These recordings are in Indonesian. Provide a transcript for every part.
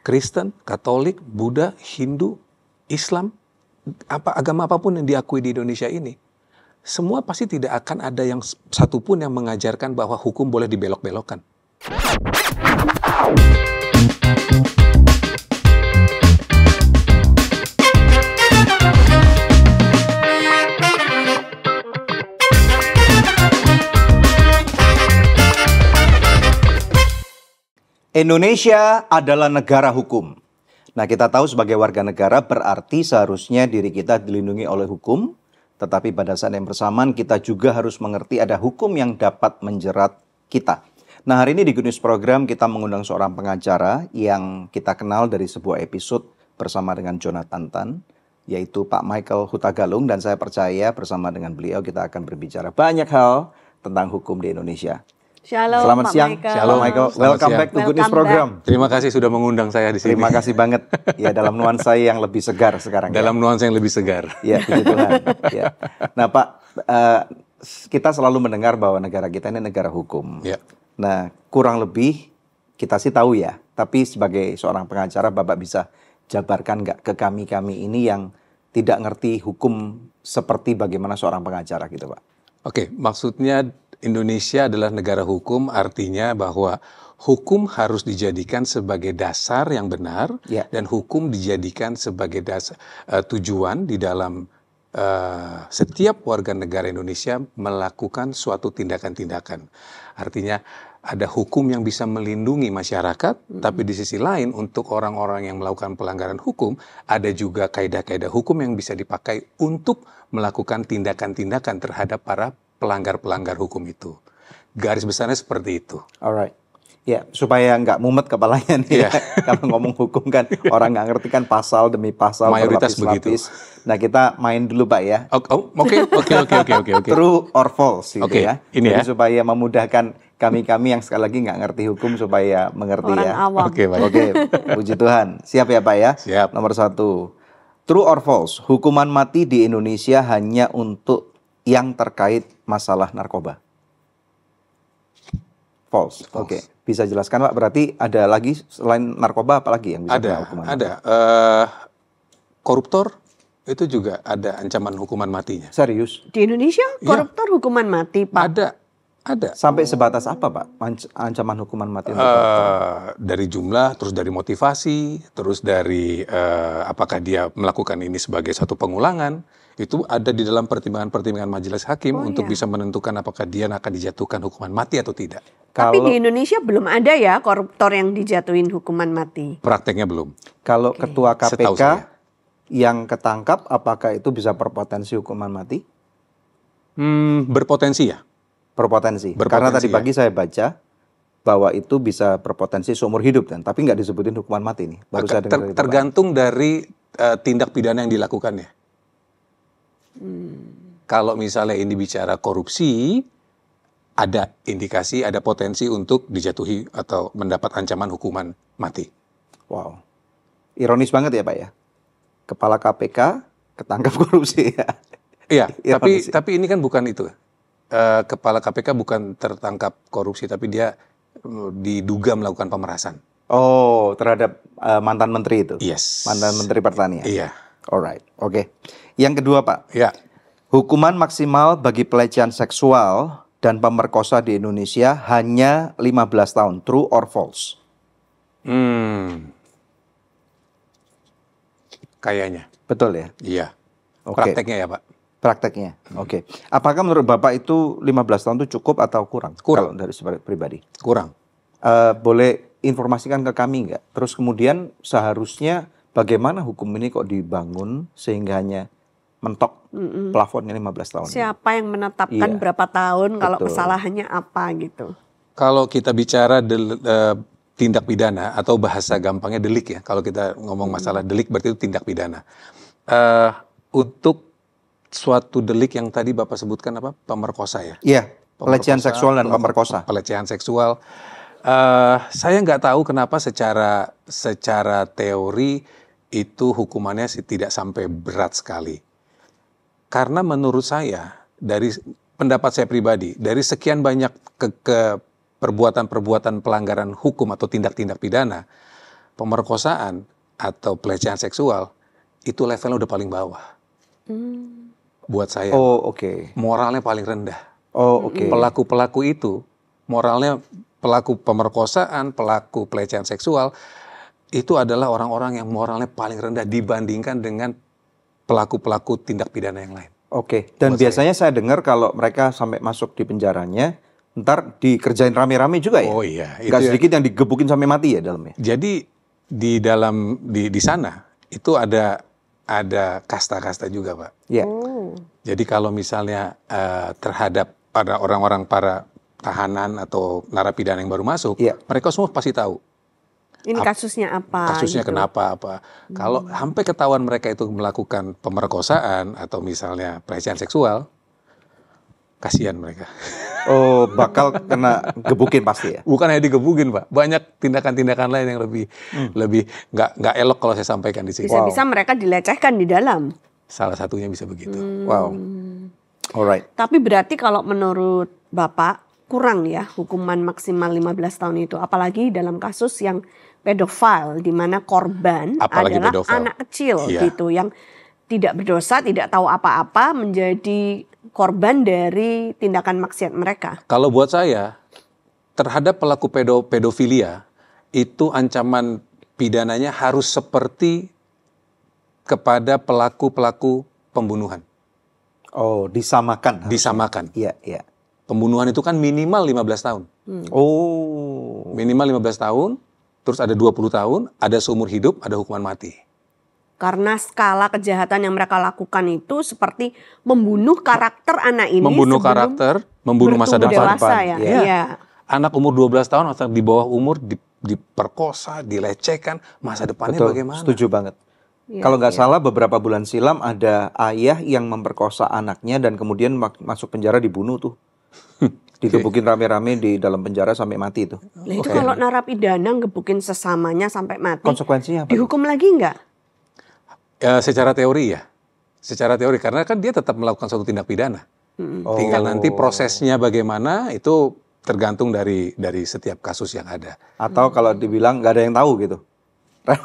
Kristen, Katolik, Buddha, Hindu, Islam, apa agama apapun yang diakui di Indonesia ini, semua pasti tidak akan ada yang satupun yang mengajarkan bahwa hukum boleh dibelok-belokkan. Indonesia adalah negara hukum. Nah, kita tahu sebagai warga negara berarti seharusnya diri kita dilindungi oleh hukum, tetapi pada saat yang bersamaan kita juga harus mengerti ada hukum yang dapat menjerat kita. Nah, hari ini di Gunis Program kita mengundang seorang pengacara yang kita kenal dari sebuah episode bersama dengan Jonathan Tan, yaitu Pak Michael Hutagalung dan saya percaya bersama dengan beliau kita akan berbicara banyak hal tentang hukum di Indonesia. Shalom, Selamat Pak siang. Michael. Shalom Michael. Selamat Welcome siang. back to Welcome Program. Back. Terima kasih sudah mengundang saya di sini. Terima kasih banget. Ya dalam nuansa yang lebih segar sekarang. Ya. Dalam ya. nuansa yang lebih segar. Ya puji Tuhan. ya. Nah Pak, uh, kita selalu mendengar bahwa negara kita ini negara hukum. Ya. Nah kurang lebih kita sih tahu ya. Tapi sebagai seorang pengacara Bapak bisa jabarkan nggak ke kami-kami ini yang tidak ngerti hukum seperti bagaimana seorang pengacara gitu Pak? Oke, maksudnya Indonesia adalah negara hukum artinya bahwa hukum harus dijadikan sebagai dasar yang benar yeah. dan hukum dijadikan sebagai dasar uh, eh, tujuan di dalam uh, setiap warga negara Indonesia melakukan suatu tindakan-tindakan. Artinya ada hukum yang bisa melindungi masyarakat, hmm tapi di sisi lain untuk orang-orang yang melakukan pelanggaran hukum ada juga kaedah-kaedah hukum yang bisa dipakai untuk melakukan tindakan-tindakan terhadap para pelanggar-pelanggar hukum itu. Garis besarnya seperti itu. Alright. Ya, supaya nggak mumet kepalanya nih. Yeah. Ya. Kalau ngomong hukum kan orang nggak ngerti kan pasal demi pasal mayoritas begitu. Nah kita main dulu pak ya. Oke oke oke oke oke. True or false gitu okay. ya. Ini Jadi ya. supaya memudahkan kami kami yang sekali lagi nggak ngerti hukum supaya mengerti orang ya. Awam. Oke okay, Oke. Puji Tuhan. Siap ya pak ya. Siap. Nomor satu. True or false, hukuman mati di Indonesia hanya untuk yang terkait masalah narkoba? False. False. Oke, okay. bisa jelaskan Pak. Berarti ada lagi selain narkoba apa lagi yang bisa ada, Ada. Uh, koruptor itu juga ada ancaman hukuman matinya. Serius? Di Indonesia iya. koruptor ya. hukuman mati, Pak. Ada ada. Sampai sebatas apa, Pak? Ancaman hukuman mati uh, dari jumlah, terus dari motivasi, terus dari uh, apakah dia melakukan ini sebagai satu pengulangan, itu ada di dalam pertimbangan-pertimbangan majelis hakim oh, untuk iya. bisa menentukan apakah dia akan dijatuhkan hukuman mati atau tidak. Tapi di Indonesia belum ada ya koruptor yang dijatuhin hukuman mati. Prakteknya belum. Kalau okay. ketua KPK yang ketangkap apakah itu bisa berpotensi hukuman mati? Hmm, berpotensi ya Berpotensi. berpotensi Karena tadi ya? pagi saya baca bahwa itu bisa berpotensi seumur hidup dan tapi nggak disebutin hukuman mati nih. Baru Ter saya itu, tergantung dari uh, tindak pidana yang dilakukannya. Hmm. Kalau misalnya ini bicara korupsi, ada indikasi, ada potensi untuk dijatuhi atau mendapat ancaman hukuman mati. Wow, ironis banget ya Pak ya. Kepala KPK ketangkap korupsi iya, ya. Iya, tapi tapi ini kan bukan itu. Eh, kepala KPK bukan tertangkap korupsi tapi dia eh, diduga melakukan pemerasan. Oh, terhadap uh, mantan menteri itu. Yes. Mantan menteri pertanian. Iya. Alright. Oke. Okay. Yang kedua, Pak. Ya. Hukuman maksimal bagi pelecehan seksual dan pemerkosa di Indonesia hanya 15 tahun, true or false? Hmm. Kayaknya. Betul ya? Iya. Okay. Prakteknya ya, Pak. Prakteknya, oke. Okay. Apakah menurut Bapak itu 15 tahun itu cukup atau kurang? Kurang. Kalau dari pribadi? Kurang. Uh, boleh informasikan ke kami nggak? Terus kemudian seharusnya bagaimana hukum ini kok dibangun sehingga hanya mentok mm -mm. plafonnya 15 tahun. Siapa yang menetapkan iya. berapa tahun kalau Betul. kesalahannya apa gitu. Kalau kita bicara del, uh, tindak pidana atau bahasa gampangnya delik ya. Kalau kita ngomong masalah delik berarti itu tindak pidana. Uh, untuk suatu delik yang tadi Bapak sebutkan apa? Pemerkosa ya? Iya, pelecehan seksual dan pemerkosa. Pelecehan seksual. Uh, saya nggak tahu kenapa secara secara teori itu hukumannya sih tidak sampai berat sekali. Karena menurut saya dari pendapat saya pribadi dari sekian banyak ke, ke perbuatan-perbuatan pelanggaran hukum atau tindak-tindak pidana, pemerkosaan atau pelecehan seksual itu levelnya udah paling bawah. Hmm buat saya. Oh, oke. Okay. Moralnya paling rendah. Oh, oke. Okay. Pelaku-pelaku itu moralnya pelaku pemerkosaan, pelaku pelecehan seksual itu adalah orang-orang yang moralnya paling rendah dibandingkan dengan pelaku-pelaku tindak pidana yang lain. Oke, okay. dan buat biasanya saya, saya dengar kalau mereka sampai masuk di penjaranya, ntar dikerjain rame-rame juga ya. Oh iya, itu Gak ya. sedikit ya. yang digebukin sampai mati ya dalamnya. Jadi di dalam di di sana itu ada ada kasta-kasta juga, Pak. Yeah. Oh. Hmm. Jadi kalau misalnya uh, terhadap pada orang-orang para tahanan atau narapidana yang baru masuk, yeah. mereka semua pasti tahu. Ini kasusnya apa? Kasusnya gitu. kenapa apa? Hmm. Kalau sampai ketahuan mereka itu melakukan pemerkosaan atau misalnya pelecehan seksual, kasihan mereka. Oh, bakal kena gebukin pasti ya? Bukan hanya digebukin, Pak. Banyak tindakan-tindakan lain yang lebih hmm. lebih nggak nggak elok kalau saya sampaikan di sini. Bisa-bisa wow. mereka dilecehkan di dalam. Salah satunya bisa begitu. Hmm. Wow. Hmm. Alright. Tapi berarti kalau menurut Bapak kurang ya hukuman maksimal 15 tahun itu, apalagi dalam kasus yang pedofil di mana korban apalagi adalah pedofil. anak kecil iya. gitu yang tidak berdosa, tidak tahu apa-apa menjadi korban dari tindakan maksiat mereka. Kalau buat saya, terhadap pelaku pedo pedofilia itu ancaman pidananya harus seperti kepada pelaku-pelaku pembunuhan. Oh, disamakan. Disamakan. Iya, iya. Pembunuhan itu kan minimal 15 tahun. Hmm. Oh. Minimal 15 tahun, terus ada 20 tahun, ada seumur hidup, ada hukuman mati karena skala kejahatan yang mereka lakukan itu seperti membunuh karakter anak ini membunuh karakter membunuh masa depan dewasa, ya. Ya. Ya. anak umur 12 tahun atau di bawah umur diperkosa dilecehkan masa depannya Betul, bagaimana setuju banget Ya, Kalau nggak ya. salah beberapa bulan silam ada ayah yang memperkosa anaknya dan kemudian masuk penjara dibunuh tuh. Digebukin rame-rame di dalam penjara sampai mati itu. Nah, itu okay. kalau narapidana gebukin sesamanya sampai mati. Konsekuensinya apa? Dihukum lagi enggak Ya, secara teori ya, secara teori karena kan dia tetap melakukan suatu tindak pidana. Hmm. Oh. Tinggal nanti prosesnya bagaimana itu tergantung dari dari setiap kasus yang ada. Atau kalau dibilang nggak ada yang tahu gitu.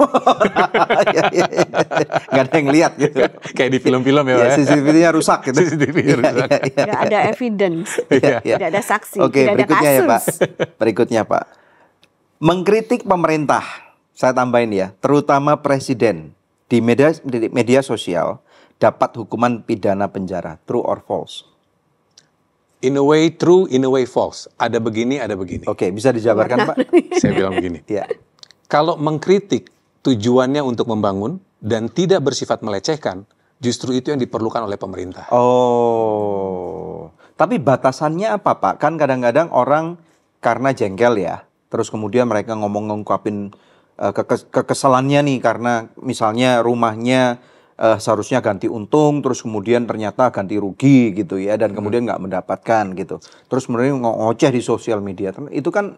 Gak ada yang lihat gitu. Kayak di film-film ya. Iya, ya? CCTV-nya rusak gitu. CCTV iya, iya, ada evidence. ya, ada saksi. Oke, berikutnya ya Pak. Berikutnya Pak. Mengkritik pemerintah. Saya tambahin ya, terutama presiden di media di media sosial dapat hukuman pidana penjara true or false in a way true in a way false ada begini ada begini oke okay, bisa dijabarkan pak saya bilang begini ya kalau mengkritik tujuannya untuk membangun dan tidak bersifat melecehkan justru itu yang diperlukan oleh pemerintah oh tapi batasannya apa pak kan kadang-kadang orang karena jengkel ya terus kemudian mereka ngomong ngungkapin Eh, kekesalannya nih karena misalnya rumahnya uh, seharusnya ganti untung terus kemudian ternyata ganti rugi gitu ya dan hmm. kemudian nggak hmm. mendapatkan gitu terus kemudian ngoceh di sosial media itu kan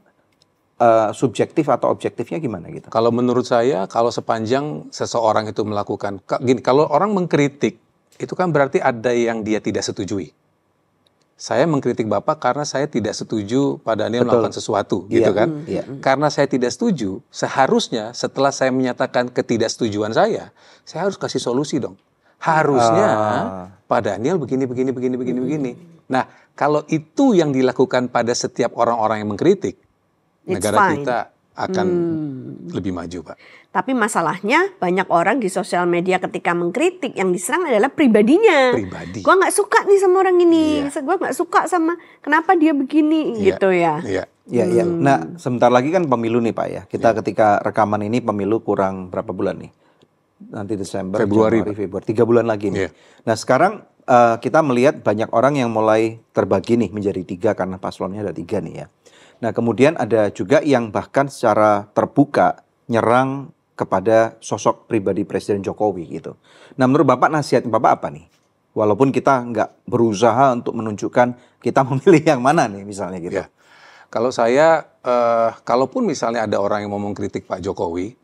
uh, subjektif atau objektifnya gimana gitu kalau menurut saya kalau sepanjang seseorang itu melakukan gini kalau orang mengkritik itu kan berarti ada yang dia tidak setujui saya mengkritik Bapak karena saya tidak setuju Pak Daniel Betul. melakukan sesuatu, yeah. gitu iya. kan? Yeah. Karena saya tidak setuju, seharusnya setelah saya menyatakan ketidaksetujuan saya, saya harus kasih solusi dong. Harusnya ah. Pak Daniel begini, begini, begini, begini, begini. Nah, kalau itu yang dilakukan pada setiap orang-orang yang mengkritik, It's negara fine. kita akan hmm. lebih maju, Pak. Tapi masalahnya banyak orang di sosial media ketika mengkritik yang diserang adalah pribadinya. Pribadi. Gua nggak suka nih sama orang ini. Yeah. Iya. Gua nggak suka sama kenapa dia begini yeah. gitu ya. Iya. Iya, iya. Hmm. Nah, sebentar lagi kan pemilu nih, Pak ya. Kita yeah. ketika rekaman ini pemilu kurang berapa bulan nih? Nanti Desember, Februari, Januari, Februari. Tiga bulan lagi nih. Yeah. Nah, sekarang uh, kita melihat banyak orang yang mulai terbagi nih menjadi tiga karena paslonnya ada tiga nih ya. Nah kemudian ada juga yang bahkan secara terbuka nyerang kepada sosok pribadi Presiden Jokowi gitu. Nah menurut Bapak nasihat Bapak apa nih? Walaupun kita nggak berusaha untuk menunjukkan kita memilih yang mana nih misalnya gitu. Ya. Kalau saya, uh, kalaupun misalnya ada orang yang mau mengkritik Pak Jokowi,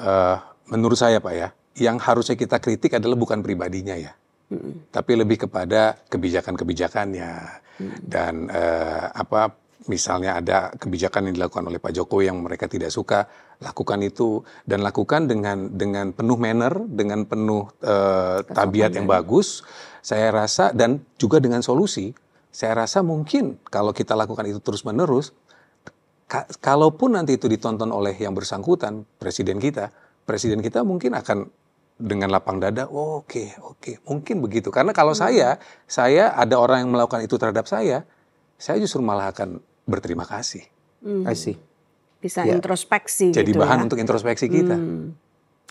uh, menurut saya Pak ya, yang harusnya kita kritik adalah bukan pribadinya ya tapi lebih kepada kebijakan-kebijakannya hmm. dan uh, apa misalnya ada kebijakan yang dilakukan oleh Pak Jokowi yang mereka tidak suka, lakukan itu dan lakukan dengan dengan penuh manner, dengan penuh uh, tabiat yang bagus. Saya rasa dan juga dengan solusi. Saya rasa mungkin kalau kita lakukan itu terus-menerus ka kalaupun nanti itu ditonton oleh yang bersangkutan, presiden kita, presiden kita mungkin akan dengan lapang dada, oh, oke, okay, oke, okay. mungkin begitu. Karena kalau hmm. saya, saya ada orang yang melakukan itu terhadap saya, saya justru malah akan berterima kasih. Hmm. I see. Bisa ya. introspeksi. Jadi gitu bahan ya. untuk introspeksi kita. Hmm.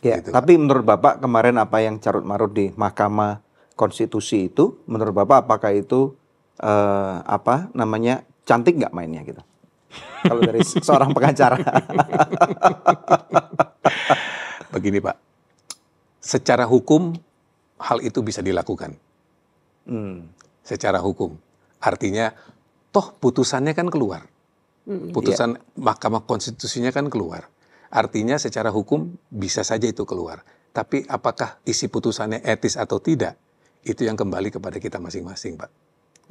Ya, gitu. tapi menurut bapak kemarin apa yang carut marut di Mahkamah Konstitusi itu, menurut bapak apakah itu uh, apa namanya cantik nggak mainnya gitu? Kalau dari seorang pengacara. Begini pak, secara hukum hal itu bisa dilakukan. Hmm. Secara hukum. Artinya toh putusannya kan keluar. Hmm, iya. Putusan yeah. Mahkamah Konstitusinya kan keluar. Artinya secara hukum bisa saja itu keluar. Tapi apakah isi putusannya etis atau tidak, itu yang kembali kepada kita masing-masing, Pak.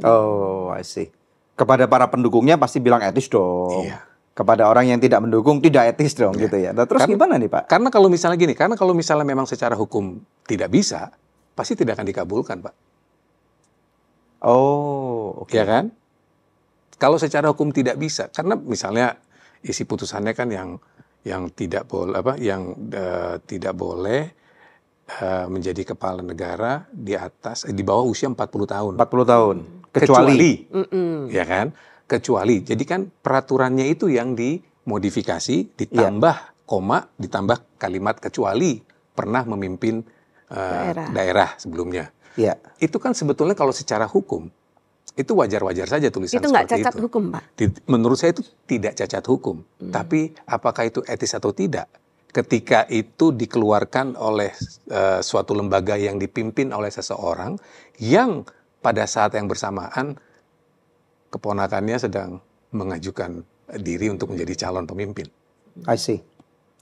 Oh, I see. Kepada para pendukungnya pasti bilang etis dong. Iya kepada orang yang tidak mendukung tidak etis dong ya. gitu ya. Nah, terus karena, gimana nih Pak? Karena kalau misalnya gini, karena kalau misalnya memang secara hukum tidak bisa, pasti tidak akan dikabulkan Pak. Oh, oke. Okay. Ya kan? Kalau secara hukum tidak bisa, karena misalnya isi putusannya kan yang yang tidak boleh apa, yang uh, tidak boleh uh, menjadi kepala negara di atas eh, di bawah usia 40 tahun. 40 tahun. Kecuali, kecuali mm -mm. ya kan? kecuali. Jadi kan peraturannya itu yang dimodifikasi, ditambah ya. koma, ditambah kalimat kecuali pernah memimpin uh, daerah. daerah sebelumnya. Ya. Itu kan sebetulnya kalau secara hukum itu wajar-wajar saja tulisan itu seperti cacat itu. hukum, Pak. Menurut saya itu tidak cacat hukum. Hmm. Tapi apakah itu etis atau tidak? Ketika itu dikeluarkan oleh uh, suatu lembaga yang dipimpin oleh seseorang yang pada saat yang bersamaan keponakannya sedang mengajukan diri untuk menjadi calon pemimpin. I see.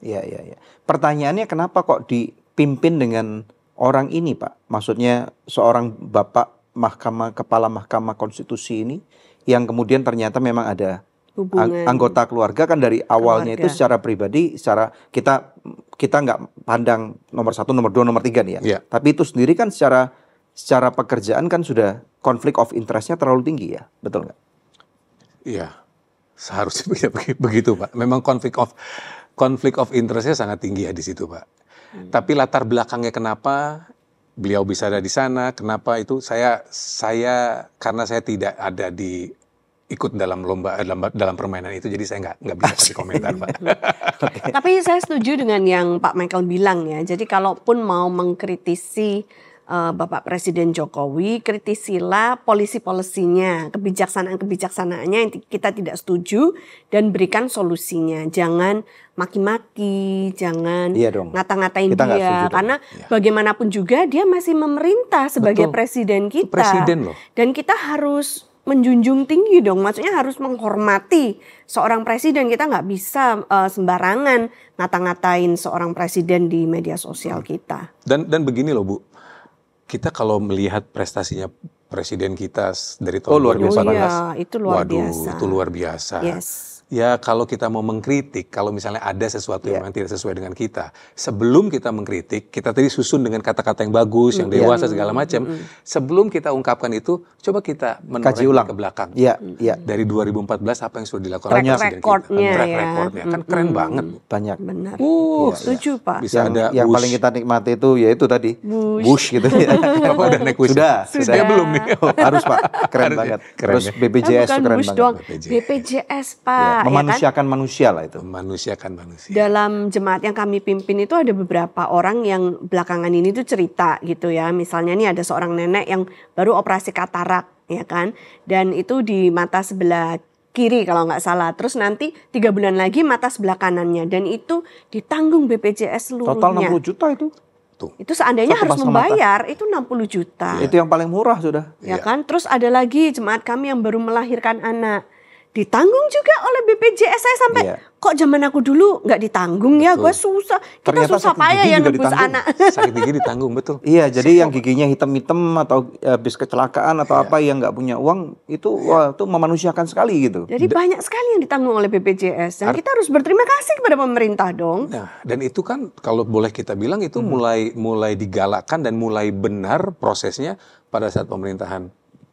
ya ya. iya. Pertanyaannya kenapa kok dipimpin dengan orang ini, Pak? Maksudnya seorang Bapak Mahkamah Kepala Mahkamah Konstitusi ini yang kemudian ternyata memang ada Hubungan anggota keluarga kan dari awalnya keluarga. itu secara pribadi, secara kita kita nggak pandang nomor satu, nomor dua, nomor tiga nih ya. ya. Tapi itu sendiri kan secara secara pekerjaan kan sudah konflik of interestnya terlalu tinggi ya, betul nggak? Iya, seharusnya begitu Pak. Memang konflik of konflik of interestnya sangat tinggi ya di situ Pak. Hmm. Tapi latar belakangnya kenapa beliau bisa ada di sana, kenapa itu saya saya karena saya tidak ada di ikut dalam lomba dalam, dalam permainan itu jadi saya nggak nggak bisa kasih komentar pak. Tapi saya setuju dengan yang Pak Michael bilang ya. Jadi kalaupun mau mengkritisi Eh, Bapak Presiden Jokowi, kritisilah polisi-polisinya, kebijaksanaan-kebijaksanaannya yang kita tidak setuju dan berikan solusinya. Jangan maki-maki, jangan iya ngata-ngatain dia dia karena ya. bagaimanapun juga dia masih memerintah sebagai Betul. presiden kita. Presiden loh. Dan kita harus menjunjung tinggi dong. Maksudnya harus menghormati seorang presiden. Kita nggak bisa uh, sembarangan ngata-ngatain seorang presiden di media sosial hmm. kita. Dan dan begini loh Bu, kita kalau melihat prestasinya presiden kita dari tahun oh, luar biasa. Oh, iya. itu luar waduh, biasa. itu luar biasa. Yes. Ya kalau kita mau mengkritik, kalau misalnya ada sesuatu yeah. yang ya. tidak sesuai dengan kita, sebelum kita mengkritik, kita tadi susun dengan kata-kata yang bagus, mm, yang dewasa yeah. segala mm, macam. Mm, mm. Sebelum kita ungkapkan itu, coba kita menoreh ke belakang. Iya, yeah, yeah. Dari 2014 apa yang sudah dilakukan Banyak. recordnya Rekornya ya. recordnya kan mm, keren mm, banget. Banyak. Benar. Uh, ya, setuju ya. Pak. Bisa yang, ada yang Bush. paling kita nikmati itu ya itu tadi. Bush, Bush gitu ya. Bapak udah naik Bush? Sudah, sudah. sudah. Ya, belum nih. Oh. Harus Pak, keren Harus, ya. banget. Keren, Terus ya. BPJS keren banget. BPJS Pak memanusiakan ya kan? manusia lah itu memanusiakan manusia dalam jemaat yang kami pimpin itu ada beberapa orang yang belakangan ini tuh cerita gitu ya misalnya nih ada seorang nenek yang baru operasi katarak ya kan dan itu di mata sebelah kiri kalau nggak salah. Terus nanti tiga bulan lagi mata sebelah kanannya dan itu ditanggung BPJS seluruhnya. Total 60 juta itu. Itu seandainya Satu harus membayar mata. itu 60 juta. Ya. Itu yang paling murah sudah. Ya, ya kan? Terus ada lagi jemaat kami yang baru melahirkan anak ditanggung juga oleh BPJS saya sampai yeah. kok zaman aku dulu nggak ditanggung ya gue susah kita Ternyata susah payah ya nebus ditanggung. anak sakit gigi ditanggung betul iya jadi yang giginya hitam-hitam atau eh, habis kecelakaan atau iya. apa yang nggak punya uang itu wah itu memanusiakan sekali gitu jadi da banyak sekali yang ditanggung oleh BPJS dan kita harus berterima kasih kepada pemerintah dong nah dan itu kan kalau boleh kita bilang itu hmm. mulai mulai digalakkan dan mulai benar prosesnya pada saat pemerintahan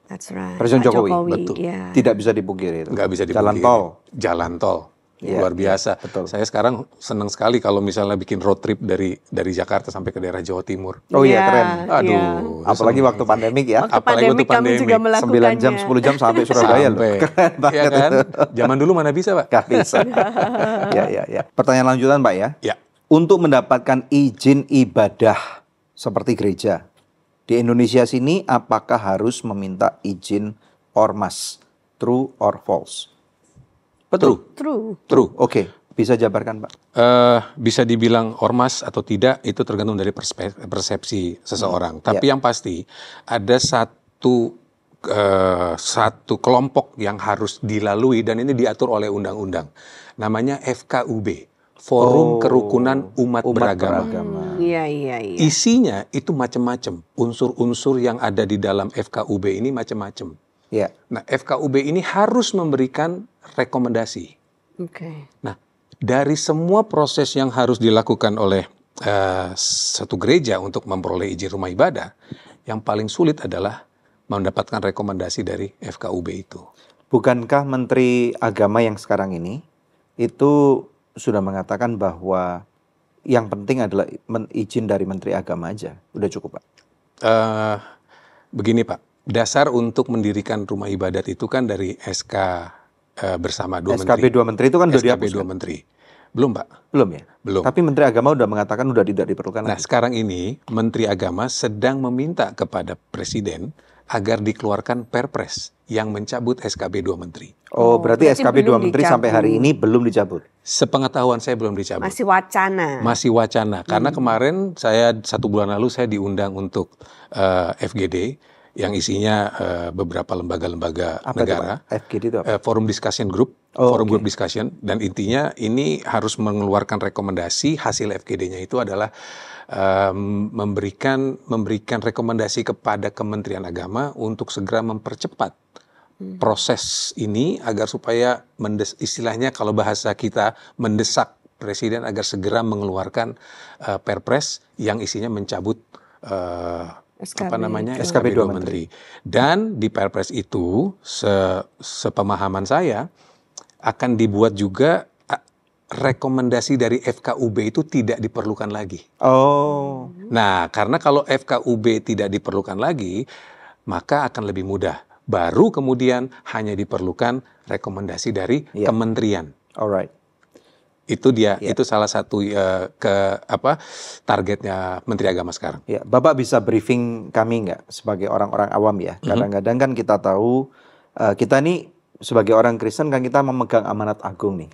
That's right. Presiden Jokowi. Jokowi. Betul. Yeah. Tidak bisa dipungkiri itu. Nggak bisa dipungkiri. Jalan tol. Jalan tol. Yeah. Luar iya, biasa. Betul. Saya sekarang senang sekali kalau misalnya bikin road trip dari dari Jakarta sampai ke daerah Jawa Timur. Oh iya yeah, keren. Iya. Aduh. Yeah. Apalagi waktu pandemik ya. Waktu Apalagi pandemik, waktu pandemik. Kami juga melakukannya. 9 jam 10 jam sampai Surabaya loh. Keren banget. Ya kan? Zaman dulu mana bisa, Pak? Gak bisa. ya ya ya. Pertanyaan lanjutan, Pak ya. Ya. Untuk mendapatkan izin ibadah seperti gereja, di Indonesia sini apakah harus meminta izin ormas? True or false? Betul. True. True. Oke. Okay. Bisa jabarkan, Pak? Uh, bisa dibilang ormas atau tidak itu tergantung dari persepsi seseorang. Hmm. Tapi yeah. yang pasti ada satu uh, satu kelompok yang harus dilalui dan ini diatur oleh undang-undang. Namanya FKUB, Forum oh, Kerukunan Umat, umat Beragama. beragama. Iya, iya, iya. Isinya itu macam-macam. Unsur-unsur yang ada di dalam FKUB ini macam-macam. Ya, Nah, FKUB ini harus memberikan rekomendasi. Oke. Okay. Nah, dari semua proses yang harus dilakukan oleh uh, satu gereja untuk memperoleh izin rumah ibadah, yang paling sulit adalah mendapatkan rekomendasi dari FKUB itu. Bukankah Menteri Agama yang sekarang ini itu sudah mengatakan bahwa yang penting adalah izin dari Menteri Agama aja. Udah cukup, Pak. Uh, begini, Pak. Dasar untuk mendirikan rumah ibadat itu kan dari SK uh, eh, bersama dua SKB menteri. SKB dua menteri itu kan sudah SKB dua kan? menteri. Belum, Pak? Belum ya? Belum. Tapi Menteri Agama sudah mengatakan sudah tidak diperlukan. Nah, lagi. sekarang ini Menteri Agama sedang meminta kepada Presiden agar dikeluarkan Perpres yang mencabut SKB 2 Menteri. Oh, oh, berarti, berarti SKB 2 Menteri dicabut. sampai hari ini belum dicabut? Sepengetahuan saya belum dicabut. Masih wacana. Masih wacana. Hmm. Karena kemarin saya satu bulan lalu saya diundang untuk uh, eh, FGD yang isinya uh, beberapa lembaga-lembaga negara. Itu, FGD itu apa? Uh, Forum Discussion Group, oh, Forum okay. Group Discussion dan intinya ini harus mengeluarkan rekomendasi hasil FGD-nya itu adalah Eh, memberikan memberikan rekomendasi kepada Kementerian Agama untuk segera mempercepat hmm. proses ini agar supaya mendes, istilahnya kalau bahasa kita mendesak presiden agar segera mengeluarkan uh, perpres yang isinya mencabut uh, eh, SKB, apa namanya SKB dua Menteri. Dan di Perpres itu se sepemahaman saya akan dibuat juga rekomendasi dari FKUB itu tidak diperlukan lagi. Oh. Nah, karena kalau FKUB tidak diperlukan lagi, maka akan lebih mudah. Baru kemudian hanya diperlukan rekomendasi dari yeah. kementerian. Alright. Itu dia, yeah. itu salah satu uh, ke apa targetnya Menteri Agama sekarang. Ya, yeah. Bapak bisa briefing kami nggak sebagai orang-orang awam ya? Mhm. Kadang-kadang kan kita tahu uh, kita nih sebagai orang Kristen kan kita memegang amanat agung nih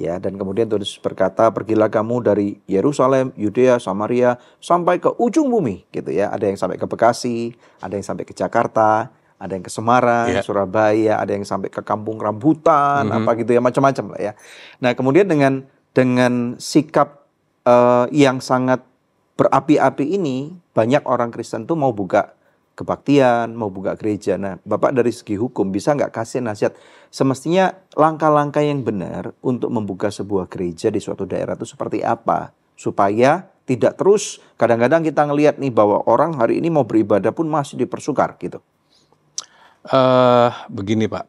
ya dan kemudian Tuhan Yesus berkata pergilah kamu dari Yerusalem, Yudea, Samaria sampai ke ujung bumi gitu ya. Ada yang sampai ke Bekasi, ada yang sampai ke Jakarta, ada yang ke Semarang, yeah. Surabaya, ada yang sampai ke Kampung Rambutan, mm -hmm. apa gitu ya macam-macam lah ya. Nah, kemudian dengan dengan sikap uh, yang sangat berapi-api ini banyak orang Kristen tuh mau buka kebaktian, mau buka gereja. Nah, Bapak dari segi hukum bisa nggak kasih nasihat semestinya langkah-langkah yang benar untuk membuka sebuah gereja di suatu daerah itu seperti apa supaya tidak terus kadang-kadang kita ngelihat nih bahwa orang hari ini mau beribadah pun masih dipersukar gitu. Uh, begini Pak,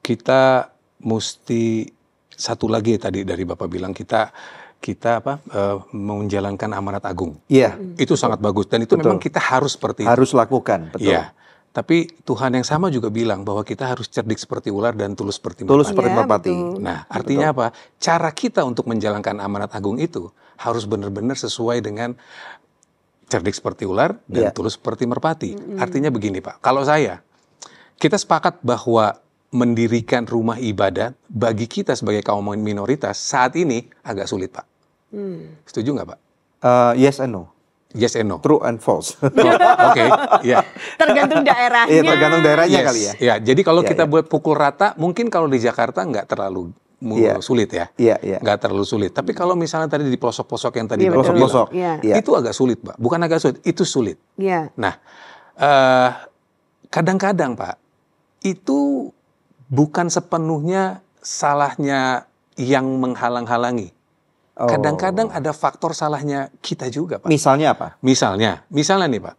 kita mesti satu lagi tadi dari Bapak bilang kita kita apa uh, menjalankan amanat agung. Iya. Yeah. Itu sangat bagus dan itu betul. memang kita harus seperti harus lakukan. Betul. Yeah. Tapi Tuhan yang sama juga bilang bahwa kita harus cerdik seperti ular dan tulus seperti merpati. Tulus seperti iya, merpati. Nah, artinya betul. apa? Cara kita untuk menjalankan amanat agung itu harus benar-benar sesuai dengan cerdik seperti ular dan ya. tulus seperti merpati. -hmm. Artinya begini, Pak. Kalau saya, kita sepakat bahwa mendirikan rumah ibadah bagi kita sebagai kaum minoritas saat ini agak sulit, Pak. Hmm. Setuju nggak, Pak? Uh, yes and no. Yes and no. True and false. Oke, oh, okay. Yeah. Tergantung daerahnya. Iya, tergantung daerahnya yes. kali ya. Iya. jadi kalau yeah, kita yeah. buat pukul rata, mungkin kalau di Jakarta nggak terlalu yeah. sulit ya. Iya, yeah, yeah. Nggak terlalu sulit. Tapi kalau misalnya tadi di pelosok-pelosok yang tadi yeah, pelosok-pelosok, yeah. itu agak sulit, Pak. Bukan agak sulit, itu sulit. Yeah. Nah, uh, kadang-kadang Pak, itu bukan sepenuhnya salahnya yang menghalang-halangi. Kadang-kadang oh. ada faktor salahnya kita juga, Pak. Misalnya apa? Misalnya, misalnya nih, Pak.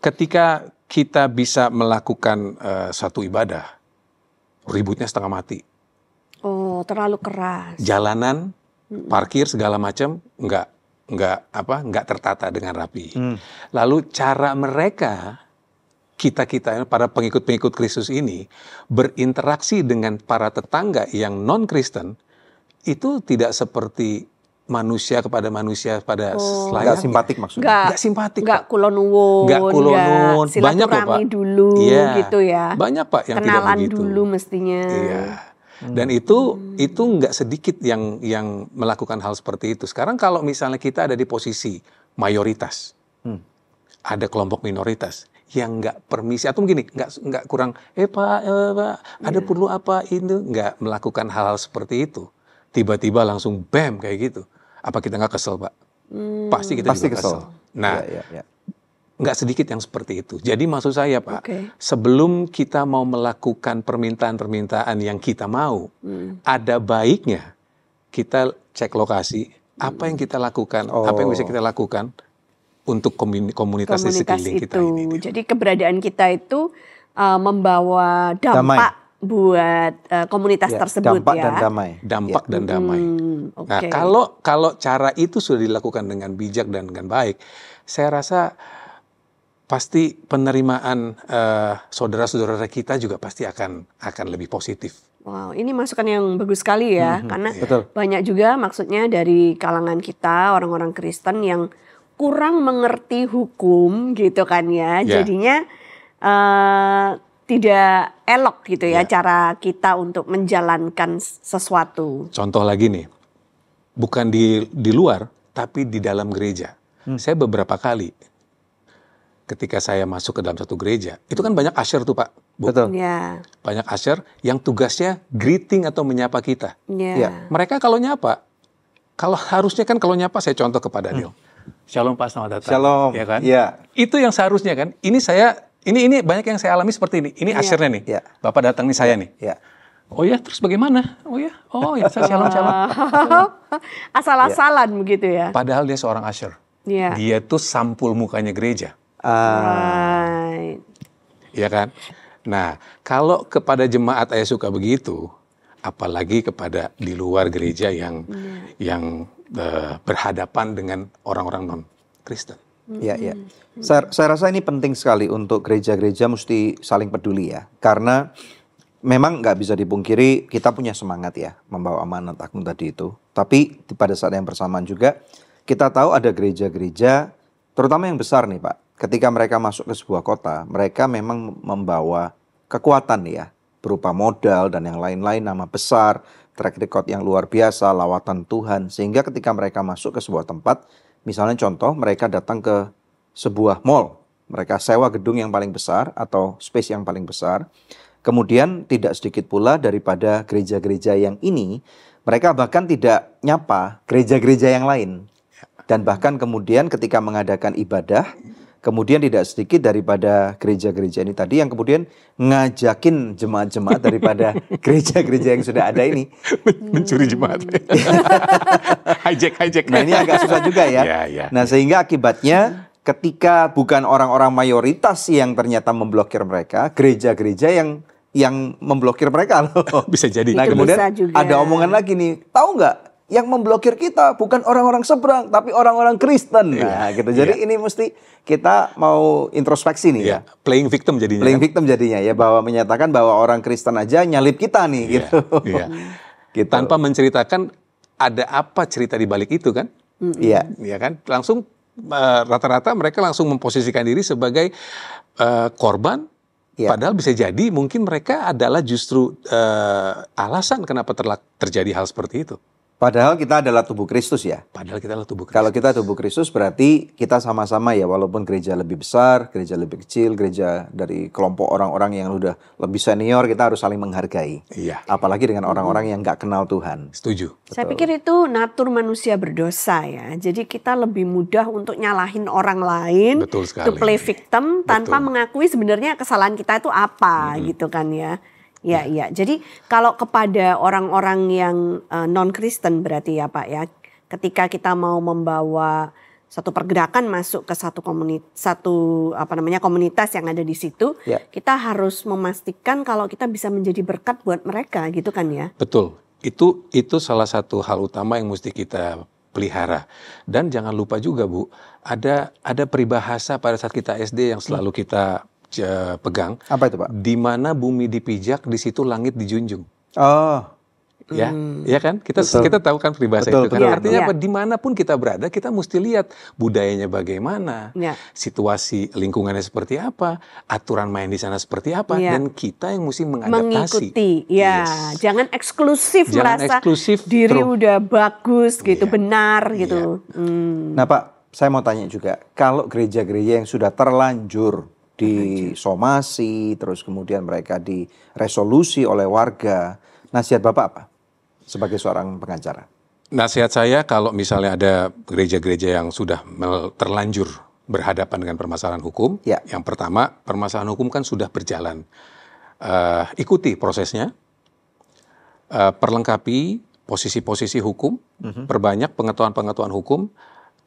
Ketika kita bisa melakukan uh, satu ibadah, ributnya setengah mati. Oh, terlalu keras. Jalanan, parkir segala macam enggak enggak apa enggak tertata dengan rapi. Hmm. Lalu cara mereka kita kita para pengikut-pengikut Kristus ini berinteraksi dengan para tetangga yang non Kristen itu tidak seperti manusia kepada manusia pada oh. Gak simpatik maksudnya. Gak, gak simpatik. Gak kulonwon Gak kulonwon banyak loh Pak. dulu yeah. gitu iya. ya. Banyak Pak yang Kenalan tidak begitu. dulu mestinya. Iya. Yeah. Dan hmm. itu itu nggak sedikit yang yang melakukan hal seperti itu. Sekarang kalau misalnya kita ada di posisi mayoritas, hmm. ada kelompok minoritas yang nggak permisi atau begini nggak nggak kurang eh pak, eh, pak ada yeah. perlu apa ini nggak melakukan hal-hal seperti itu tiba-tiba langsung bam kayak gitu. Apa kita nggak kesel, Pak? Hmm. Pasti kita Pasti juga kesel. kesel. Nah, ya, ya, ya nggak sedikit yang seperti itu. Jadi maksud saya Pak, okay. sebelum kita mau melakukan permintaan-permintaan yang kita mau, hmm. ada baiknya kita cek lokasi, apa yang kita lakukan, oh. apa yang bisa oh. kita lakukan untuk komunitas, komunitas di sekeliling kita itu. ini. Jadi keberadaan kita itu uh, membawa dampak Damai buat uh, komunitas ya, tersebut dampak ya. Dampak dan damai. Dampak ya. dan damai. Hmm, okay. Nah, kalau kalau cara itu sudah dilakukan dengan bijak dan dengan baik, saya rasa pasti penerimaan saudara eh, saudara-saudara kita juga pasti akan akan lebih positif. Wow, ini masukan yang bagus sekali ya, hmm, hmm. karena iya. betul. banyak juga maksudnya dari kalangan kita orang-orang Kristen yang kurang mengerti hukum gitu kan ya, yeah. jadinya uh, tidak elok gitu ya, ya cara kita untuk menjalankan sesuatu. Contoh lagi nih, bukan di di luar tapi di dalam gereja. Hmm. Saya beberapa kali ketika saya masuk ke dalam satu gereja, itu kan banyak asher tuh Pak. Bu. Betul. Ya. Banyak asher yang tugasnya greeting atau menyapa kita. Ya. ya. Mereka kalau nyapa, kalau harusnya kan kalau nyapa saya contoh kepada hmm. Daniel. Shalom Pak, selamat datang. Shalom. Ya kan? Ya. Itu yang seharusnya kan. Ini saya ini ini banyak yang saya alami seperti ini. Ini iya. asyirnya nih. Ya. Bapak datang nih saya nih. Ya. Oh ya, terus bagaimana? Oh ya, oh ya, saya calon calon. Asal-asalan ya. begitu ya. Padahal dia seorang asyir. Ya. Dia tuh sampul mukanya gereja. Uh. Right. Iya kan? Nah, kalau kepada jemaat saya suka begitu, apalagi kepada di luar gereja yang yeah. yang uh, berhadapan dengan orang-orang non Kristen. Ya, ya. Saya, saya rasa ini penting sekali untuk gereja-gereja mesti saling peduli ya, karena memang nggak bisa dipungkiri kita punya semangat ya membawa amanat agung tadi itu. Tapi pada saat yang bersamaan juga kita tahu ada gereja-gereja, terutama yang besar nih Pak, ketika mereka masuk ke sebuah kota, mereka memang membawa kekuatan ya, berupa modal dan yang lain-lain, nama besar, track record yang luar biasa, lawatan Tuhan, sehingga ketika mereka masuk ke sebuah tempat, Misalnya contoh mereka datang ke sebuah mall, mereka sewa gedung yang paling besar atau space yang paling besar. Kemudian tidak sedikit pula daripada gereja-gereja yang ini, mereka bahkan tidak nyapa gereja-gereja yang lain. Dan bahkan kemudian ketika mengadakan ibadah, kemudian tidak sedikit daripada gereja-gereja ini tadi yang kemudian ngajakin jemaat-jemaat daripada gereja-gereja yang sudah ada ini mencuri jemaat hijack hijack nah ini agak susah juga ya, yeah, yeah. Ya. nah sehingga akibatnya ketika bukan orang-orang mayoritas yang ternyata memblokir mereka gereja-gereja yang yang memblokir mereka loh bisa jadi nah kemudian ada omongan lagi nih tahu nggak yang memblokir kita bukan orang-orang seberang tapi orang-orang Kristen. Iya. Nah, yeah. gitu. Jadi yeah. ini mesti kita mau introspeksi nih yeah. ya. Playing victim jadinya. Playing kan? victim jadinya ya bahwa menyatakan bahwa orang Kristen aja nyalip kita nih yeah. gitu. Yeah. gitu. Tanpa menceritakan ada apa cerita di balik itu kan? Iya. Mm -hmm. Iya kan? Langsung e, rata-rata uh, mereka langsung memposisikan diri sebagai uh, korban Ya. Padahal bisa jadi mungkin mereka adalah justru uh, alasan kenapa terjadi hal seperti itu. Padahal kita adalah tubuh Kristus ya. Padahal kita adalah tubuh Kristus. Kalau kita tubuh Kristus berarti kita sama-sama ya walaupun gereja lebih besar, gereja lebih kecil, gereja dari kelompok orang-orang yang udah lebih senior kita harus saling menghargai. Iya. Apalagi dengan orang-orang yang nggak kenal Tuhan. Setuju. Betul. Saya pikir itu natur manusia berdosa ya. Jadi kita lebih mudah untuk nyalahin orang lain. Betul sekali. To play victim tanpa Betul. mengakui sebenarnya kesalahan kita itu apa mm -hmm. gitu kan ya. Ya, ya. Jadi kalau kepada orang-orang yang uh, non-Kristen berarti ya Pak ya, ketika kita mau membawa satu pergerakan masuk ke satu komunitas satu apa namanya komunitas yang ada di situ ya. kita harus memastikan kalau kita bisa menjadi berkat buat mereka gitu kan ya betul itu itu salah satu hal utama yang mesti kita pelihara dan jangan lupa juga bu ada ada peribahasa pada saat kita SD yang selalu kita Eh, pegang. Apa itu, Pak? Di mana bumi dipijak, di situ langit dijunjung. Oh. Ya, hmm. ya kan? Kita betul. kita tahu kan peribahasa itu kan. Betul. Artinya betul. apa? Ya. Dimanapun kita berada, kita mesti lihat budayanya bagaimana, ya. situasi lingkungannya seperti apa, aturan main di sana seperti apa, ya. dan kita yang mesti mengadaptasi. Mengikuti, ya. Yes. Jangan eksklusif Jangan merasa eksklusif, diri true. udah bagus gitu, ya. benar gitu. Ya. Hmm. Nah Pak, saya mau tanya juga, kalau gereja-gereja yang sudah terlanjur disomasi, terus kemudian mereka diresolusi oleh warga. Nasihat Bapak apa sebagai seorang pengacara? Nasihat saya kalau misalnya ada gereja-gereja yang sudah terlanjur berhadapan dengan permasalahan hukum, ya. yang pertama permasalahan hukum kan sudah berjalan. Uh, ikuti prosesnya, uh, perlengkapi posisi-posisi hukum, uh mhm. -huh. perbanyak pengetahuan-pengetahuan hukum,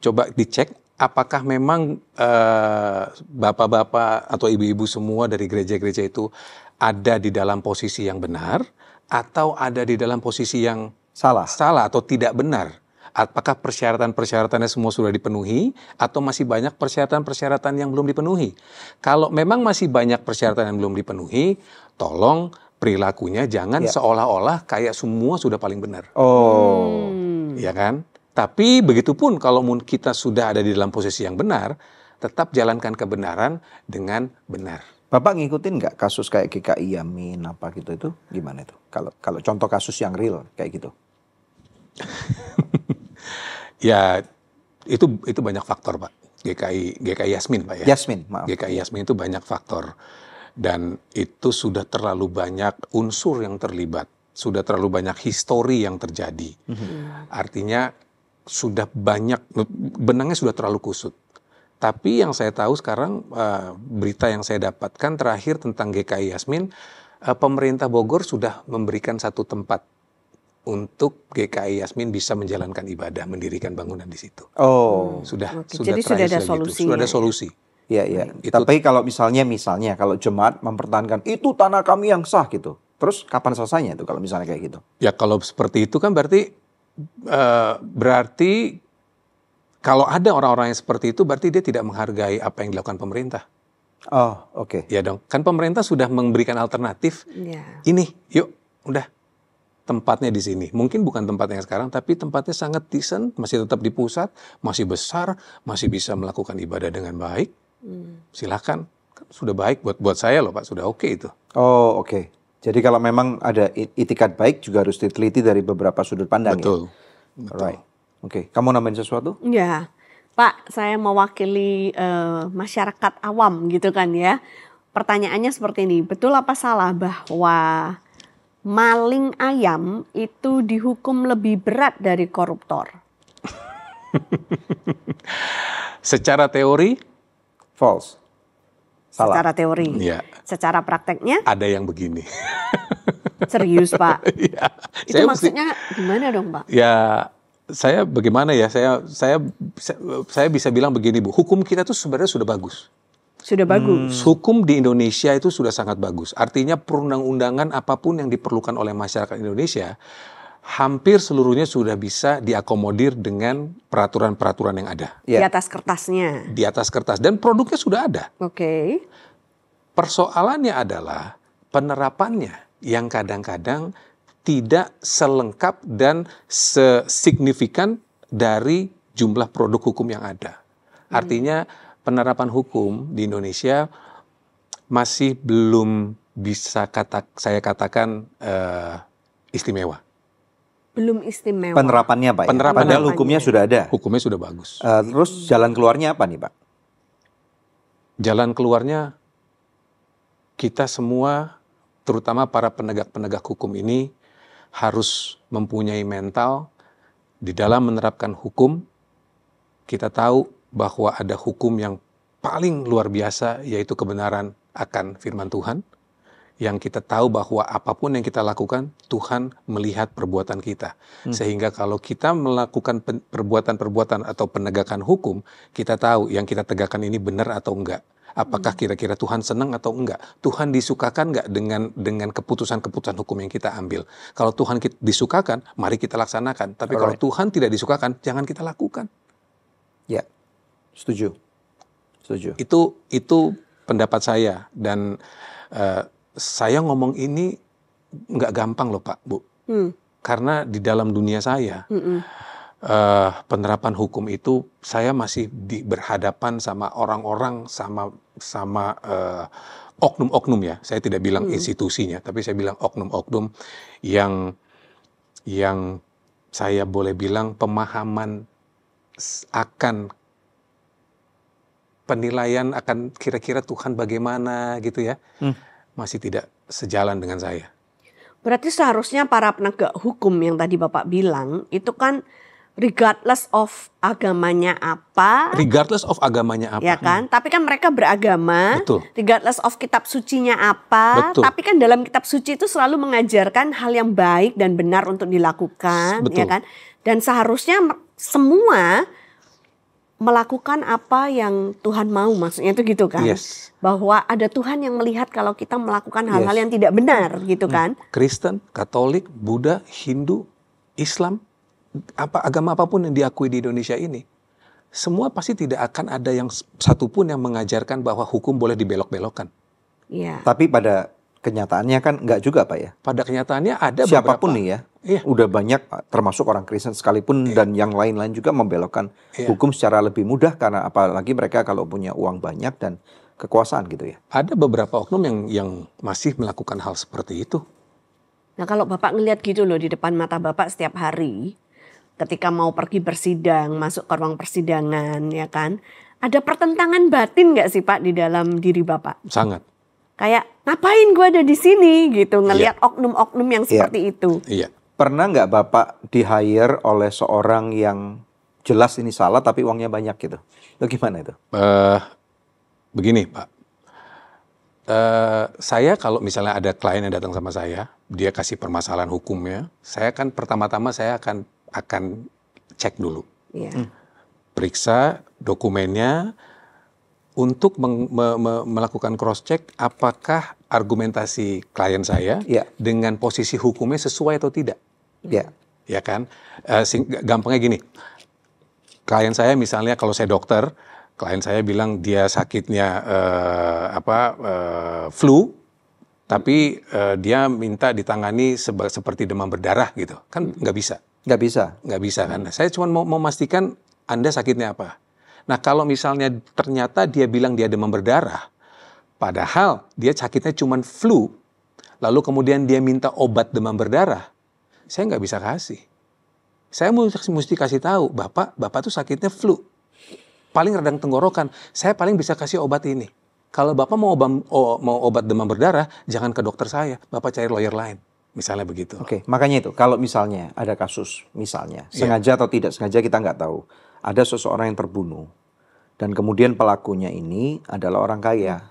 coba dicek apakah memang eh, bapak-bapak uh, atau ibu-ibu semua dari gereja-gereja itu ada di dalam posisi yang benar atau ada di dalam posisi yang salah, salah atau tidak benar? Apakah persyaratan-persyaratannya semua sudah dipenuhi atau masih banyak persyaratan-persyaratan yang belum dipenuhi? Kalau memang masih banyak persyaratan yang belum dipenuhi, tolong perilakunya jangan ya. seolah-olah kayak semua sudah paling benar. Oh. Hmm. Ya kan? Tapi begitupun kalau kita sudah ada di dalam posisi yang benar, tetap jalankan kebenaran dengan benar. Bapak ngikutin nggak kasus kayak GKI Yamin apa gitu itu gimana itu? Kalau kalau contoh kasus yang real kayak gitu? ya itu itu banyak faktor pak. GKI GKI Yasmin pak ya. Yasmin maaf. GKI Yasmin itu banyak faktor dan itu sudah terlalu banyak unsur yang terlibat, sudah terlalu banyak histori yang terjadi. Mm -hmm. Artinya sudah banyak benangnya sudah terlalu kusut. Tapi yang saya tahu sekarang eh, berita yang saya dapatkan terakhir tentang GKI Yasmin, eh, pemerintah Bogor sudah memberikan satu tempat untuk GKI Yasmin bisa menjalankan ibadah, mendirikan bangunan di situ. Oh, sudah okay. sudah Jadi sudah ada solusi. Gitu. Sudah ada ya? solusi. Iya, iya. Nah, itu, Tapi kalau misalnya misalnya kalau jemaat mempertahankan itu tanah kami yang sah gitu. Terus kapan selesainya itu kalau misalnya kayak gitu? Ya kalau seperti itu kan berarti Eh, berarti kalau ada orang-orang yang seperti itu berarti dia tidak menghargai apa yang dilakukan pemerintah. Oh, oke. Okay. Ya dong. Kan pemerintah sudah memberikan alternatif. Yeah. Ini, yuk, udah tempatnya di sini. Mungkin bukan tempat yang sekarang, tapi tempatnya sangat decent, masih tetap di pusat, masih besar, masih bisa melakukan ibadah dengan baik. Mm. Silakan. Kan sudah baik buat buat saya loh, Pak. Sudah oke okay itu. Oh, oke. Okay. Jadi kalau memang ada itikat baik juga harus diteliti dari beberapa sudut pandang Betul. ya. Betul. Right. Oke, okay. kamu nambahin sesuatu? Iya. Pak, saya mewakili uh, masyarakat awam gitu kan ya. Pertanyaannya seperti ini, betul apa salah bahwa maling ayam itu dihukum lebih berat dari koruptor? Secara teori false. Salah. Secara teori. Ya. Secara prakteknya? Ada yang begini. Serius Pak? Ya. Itu saya maksudnya mesti, gimana dong Pak? Ya saya bagaimana ya saya saya saya bisa bilang begini Bu, hukum kita tuh sebenarnya sudah bagus. Sudah bagus. Hmm. Hukum di Indonesia itu sudah sangat bagus. Artinya perundang-undangan apapun yang diperlukan oleh masyarakat Indonesia hampir seluruhnya sudah bisa diakomodir dengan peraturan-peraturan yang ada. Ya. Di iya. atas kertasnya. Di atas kertas dan produknya sudah ada. Oke. Okay. Persoalannya adalah penerapannya yang kadang-kadang tidak selengkap dan sesignifikan dari jumlah produk hukum yang ada. Hmm. Artinya penerapan hukum di Indonesia masih belum bisa kata saya katakan uh, istimewa belum istimewa. Penerapannya Pak. Ya? Penerapan. Padahal hukumnya sudah ada. Hukumnya sudah bagus. Uh, terus jalan keluarnya apa nih Pak? Jalan keluarnya kita semua terutama para penegak-penegak hukum ini harus mempunyai mental di dalam menerapkan hukum kita tahu bahwa ada hukum yang paling luar biasa yaitu kebenaran akan firman Tuhan yang kita tahu bahwa apapun yang kita lakukan Tuhan melihat perbuatan kita. Hmm. Sehingga kalau kita melakukan perbuatan-perbuatan atau penegakan hukum, kita tahu yang kita tegakkan ini benar atau enggak. Apakah hmm. kira-kira Tuhan senang atau enggak? Tuhan disukakan enggak dengan dengan keputusan-keputusan hukum yang kita ambil? Kalau Tuhan disukakan, mari kita laksanakan. Tapi Alright. kalau Tuhan tidak disukakan, jangan kita lakukan. Ya. Setuju. Setuju. Itu itu pendapat saya dan uh, saya ngomong ini nggak gampang loh Pak Bu, hmm. karena di dalam dunia saya uh, penerapan hukum itu saya masih di, berhadapan sama orang-orang sama sama oknum eh, oknum-oknum ya. Saya tidak bilang hmm. institusinya, tapi saya bilang oknum-oknum yang yang saya boleh bilang pemahaman akan penilaian akan kira-kira Tuhan bagaimana gitu ya. Hmm masih tidak sejalan dengan saya. Berarti seharusnya para penegak hukum yang tadi Bapak bilang itu kan regardless of agamanya apa. Regardless of agamanya apa. Ya kan? Hmm. Tapi kan mereka beragama. Betul. Regardless of kitab sucinya apa. Betul. Tapi kan dalam kitab suci itu selalu mengajarkan hal yang baik dan benar untuk dilakukan, ya Betul. ya kan? Dan seharusnya semua melakukan apa yang Tuhan mau maksudnya itu gitu kan yes. bahwa ada Tuhan yang melihat kalau kita melakukan hal-hal yes. yang tidak benar gitu hmm. kan Kristen Katolik Buddha Hindu Islam apa agama apapun yang diakui di Indonesia ini semua pasti tidak akan ada yang satupun yang mengajarkan bahwa hukum boleh dibelok-belokkan yeah. tapi pada kenyataannya kan nggak juga pak ya. Pada kenyataannya ada siapapun beberapa, nih ya, iya. udah banyak eh, termasuk orang Kristen sekalipun iya. dan yang lain-lain juga membelokkan iya. hukum secara lebih mudah karena apalagi mereka kalau punya uang banyak dan kekuasaan gitu ya. Ada beberapa oknum yang yang masih melakukan hal seperti itu. Nah kalau bapak ngelihat gitu loh di depan mata bapak setiap hari, ketika mau pergi bersidang, masuk ke ruang persidangan ya kan, ada pertentangan batin nggak sih pak di dalam diri bapak? Sangat kayak ngapain gue ada di sini gitu iya. ngelihat yeah. oknum-oknum yang iya. seperti yeah. itu. Iya. Yeah. Pernah nggak bapak di hire oleh seorang yang jelas ini salah tapi uangnya banyak gitu? Lo gimana itu? Uh, begini pak, uh, saya kalau misalnya ada klien yang datang sama saya, dia kasih permasalahan hukumnya, saya kan pertama-tama saya akan akan cek dulu, yeah. hmm. periksa dokumennya untuk meng, me, me, melakukan cross check apakah argumentasi klien saya yeah. dengan posisi hukumnya sesuai atau tidak. Ya. Yeah. Ya kan? Uh, sing, gampangnya gini. Klien saya misalnya kalau saya dokter, klien saya bilang dia sakitnya uh, apa uh, flu tapi uh, dia minta ditangani seba, seperti demam berdarah gitu. Kan nggak bisa. Nggak bisa. Nggak bisa kan. Saya cuma mau memastikan Anda sakitnya apa Nah, kalau misalnya ternyata dia bilang dia demam berdarah, padahal dia sakitnya cuma flu, lalu kemudian dia minta obat demam berdarah, saya nggak bisa kasih. Saya mesti kasih tahu, Bapak, Bapak tuh sakitnya flu. Paling radang tenggorokan, saya paling bisa kasih obat ini. Kalau Bapak mau obat, mau obat demam berdarah, jangan ke dokter saya, Bapak cari lawyer lain misalnya begitu. Oke, okay. makanya itu kalau misalnya ada kasus, misalnya iya. sengaja atau tidak sengaja kita nggak tahu, ada seseorang yang terbunuh, dan kemudian pelakunya ini adalah orang kaya.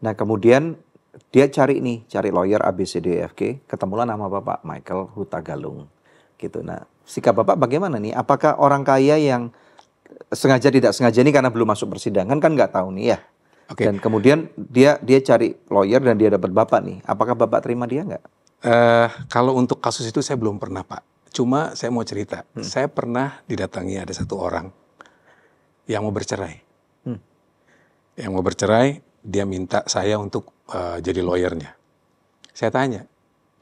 Nah kemudian dia cari nih, cari lawyer ABCDFG, e ketemulah nama Bapak Michael Huta Galung. Gitu. Nah, sikap Bapak bagaimana nih? Apakah orang kaya yang sengaja tidak sengaja ini karena belum masuk persidangan kan nggak tahu nih ya. Okay. Dan kemudian dia dia cari lawyer dan dia dapat Bapak nih. Apakah Bapak terima dia nggak? Uh, kalau untuk kasus itu saya belum pernah Pak. Cuma saya mau cerita. Hmm. Saya pernah didatangi ada satu orang yang mau bercerai. Hmm. Yang mau bercerai, dia minta saya untuk uh, jadi lawyernya. Saya tanya,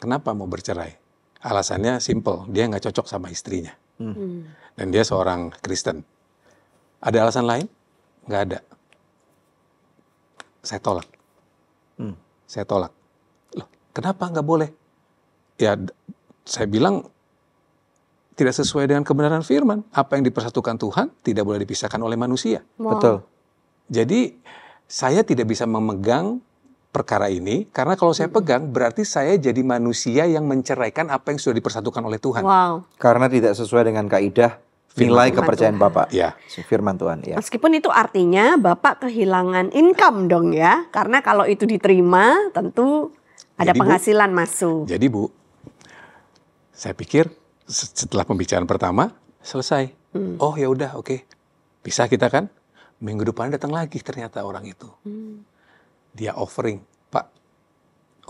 kenapa mau bercerai? Alasannya simple, dia nggak cocok sama istrinya. Hmm. hmm. Dan dia seorang Kristen. Ada alasan lain? Nggak ada. Saya tolak. Hmm. Saya tolak. Loh, kenapa nggak boleh? Ya, saya bilang tidak sesuai dengan kebenaran firman. Apa yang dipersatukan Tuhan tidak boleh dipisahkan oleh manusia. Wow. Betul. Jadi saya tidak bisa memegang perkara ini karena kalau saya hmm. pegang berarti saya jadi manusia yang menceraikan apa yang sudah dipersatukan oleh Tuhan. Wow. Karena tidak sesuai dengan kaidah nilai firman kepercayaan Bapak. Ya. Firman Tuhan, ya. Meskipun itu artinya Bapak kehilangan income dong ya. Karena kalau itu diterima tentu ada jadi, penghasilan bu, masuk. Jadi Bu, saya pikir setelah pembicaraan pertama selesai. Hmm. Oh ya udah oke. Okay. Bisa kita kan? Minggu depan datang lagi ternyata orang itu. Hmm. Dia offering, "Pak,